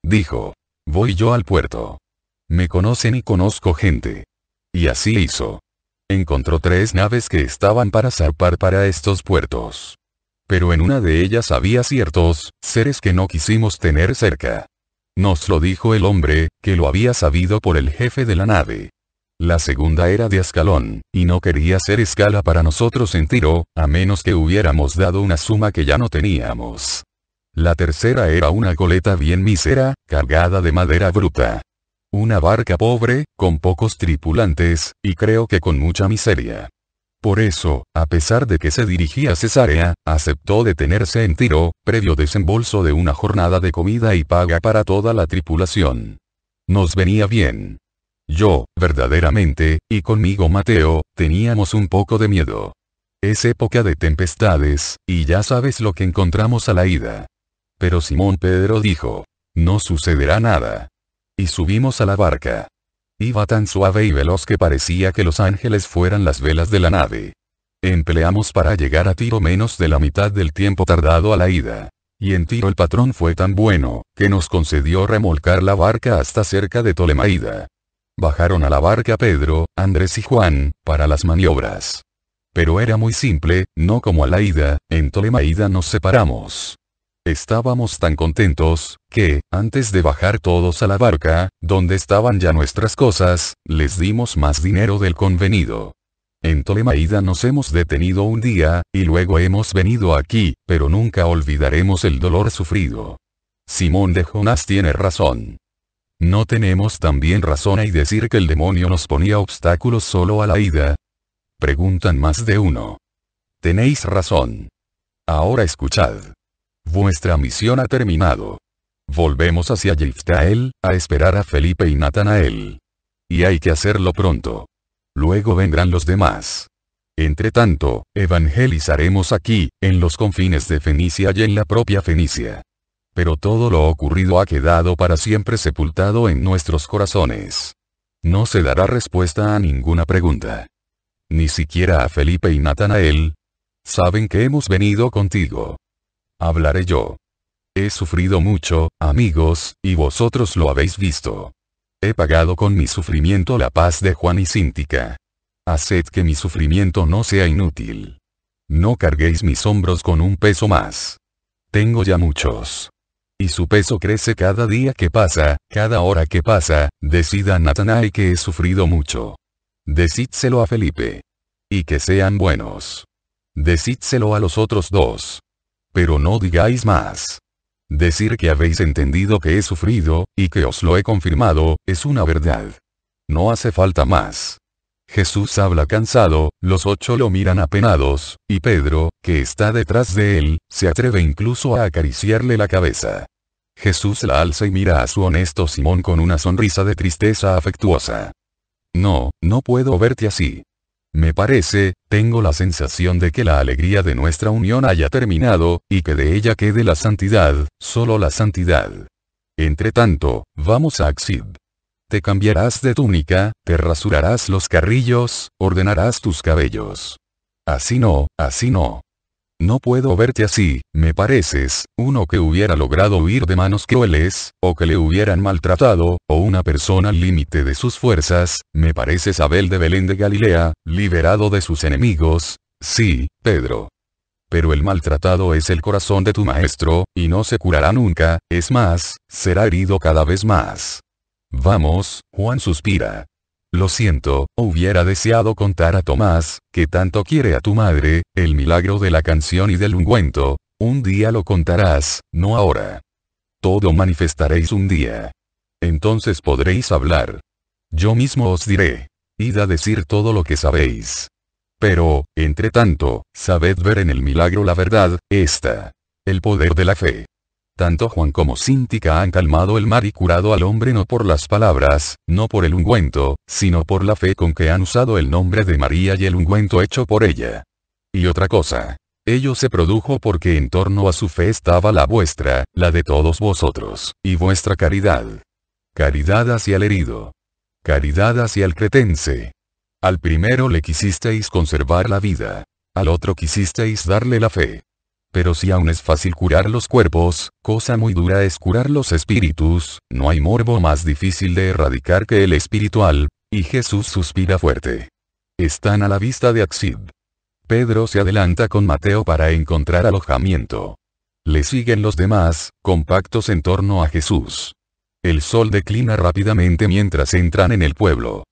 [SPEAKER 1] Dijo. Voy yo al puerto. Me conocen y conozco gente. Y así hizo. Encontró tres naves que estaban para zarpar para estos puertos. Pero en una de ellas había ciertos seres que no quisimos tener cerca. Nos lo dijo el hombre, que lo había sabido por el jefe de la nave. La segunda era de escalón, y no quería ser escala para nosotros en Tiro, a menos que hubiéramos dado una suma que ya no teníamos. La tercera era una goleta bien mísera, cargada de madera bruta. Una barca pobre, con pocos tripulantes, y creo que con mucha miseria. Por eso, a pesar de que se dirigía a Cesarea, aceptó detenerse en Tiro, previo desembolso de una jornada de comida y paga para toda la tripulación. Nos venía bien. Yo, verdaderamente, y conmigo Mateo, teníamos un poco de miedo. Es época de tempestades, y ya sabes lo que encontramos a la ida. Pero Simón Pedro dijo, no sucederá nada. Y subimos a la barca. Iba tan suave y veloz que parecía que los ángeles fueran las velas de la nave. Empleamos para llegar a Tiro menos de la mitad del tiempo tardado a la ida. Y en Tiro el patrón fue tan bueno, que nos concedió remolcar la barca hasta cerca de Tolemaida. Bajaron a la barca Pedro, Andrés y Juan, para las maniobras. Pero era muy simple, no como a la ida, en Tolemaida nos separamos. Estábamos tan contentos, que, antes de bajar todos a la barca, donde estaban ya nuestras cosas, les dimos más dinero del convenido. En Tolemaida nos hemos detenido un día, y luego hemos venido aquí, pero nunca olvidaremos el dolor sufrido. Simón de Jonás tiene razón. ¿No tenemos también razón y decir que el demonio nos ponía obstáculos solo a la ida? Preguntan más de uno. Tenéis razón. Ahora escuchad. Vuestra misión ha terminado. Volvemos hacia Yiftael, a esperar a Felipe y Natanael. Y hay que hacerlo pronto. Luego vendrán los demás. Entre tanto, evangelizaremos aquí, en los confines de Fenicia y en la propia Fenicia pero todo lo ocurrido ha quedado para siempre sepultado en nuestros corazones. No se dará respuesta a ninguna pregunta. Ni siquiera a Felipe y Natanael. Saben que hemos venido contigo. Hablaré yo. He sufrido mucho, amigos, y vosotros lo habéis visto. He pagado con mi sufrimiento la paz de Juan y Cíntica. Haced que mi sufrimiento no sea inútil. No carguéis mis hombros con un peso más. Tengo ya muchos y su peso crece cada día que pasa, cada hora que pasa, decida a Natanael que he sufrido mucho. Decídselo a Felipe. Y que sean buenos. Decídselo a los otros dos. Pero no digáis más. Decir que habéis entendido que he sufrido, y que os lo he confirmado, es una verdad. No hace falta más. Jesús habla cansado, los ocho lo miran apenados, y Pedro, que está detrás de él, se atreve incluso a acariciarle la cabeza. Jesús la alza y mira a su honesto Simón con una sonrisa de tristeza afectuosa. No, no puedo verte así. Me parece, tengo la sensación de que la alegría de nuestra unión haya terminado, y que de ella quede la santidad, solo la santidad. Entre tanto, vamos a Axib te cambiarás de túnica, te rasurarás los carrillos, ordenarás tus cabellos. Así no, así no. No puedo verte así, me pareces, uno que hubiera logrado huir de manos crueles, o que le hubieran maltratado, o una persona al límite de sus fuerzas, me pareces Abel de Belén de Galilea, liberado de sus enemigos. Sí, Pedro. Pero el maltratado es el corazón de tu maestro, y no se curará nunca, es más, será herido cada vez más. Vamos, Juan suspira. Lo siento, hubiera deseado contar a Tomás, que tanto quiere a tu madre, el milagro de la canción y del ungüento. Un día lo contarás, no ahora. Todo manifestaréis un día. Entonces podréis hablar. Yo mismo os diré. Id a decir todo lo que sabéis. Pero, entre tanto, sabed ver en el milagro la verdad, esta. El poder de la fe. Tanto Juan como Cíntica han calmado el mar y curado al hombre no por las palabras, no por el ungüento, sino por la fe con que han usado el nombre de María y el ungüento hecho por ella. Y otra cosa. Ello se produjo porque en torno a su fe estaba la vuestra, la de todos vosotros, y vuestra caridad. Caridad hacia el herido. Caridad hacia el cretense. Al primero le quisisteis conservar la vida. Al otro quisisteis darle la fe. Pero si aún es fácil curar los cuerpos, cosa muy dura es curar los espíritus, no hay morbo más difícil de erradicar que el espiritual, y Jesús suspira fuerte. Están a la vista de Axid. Pedro se adelanta con Mateo para encontrar alojamiento. Le siguen los demás, compactos en torno a Jesús. El sol declina rápidamente mientras entran en el pueblo.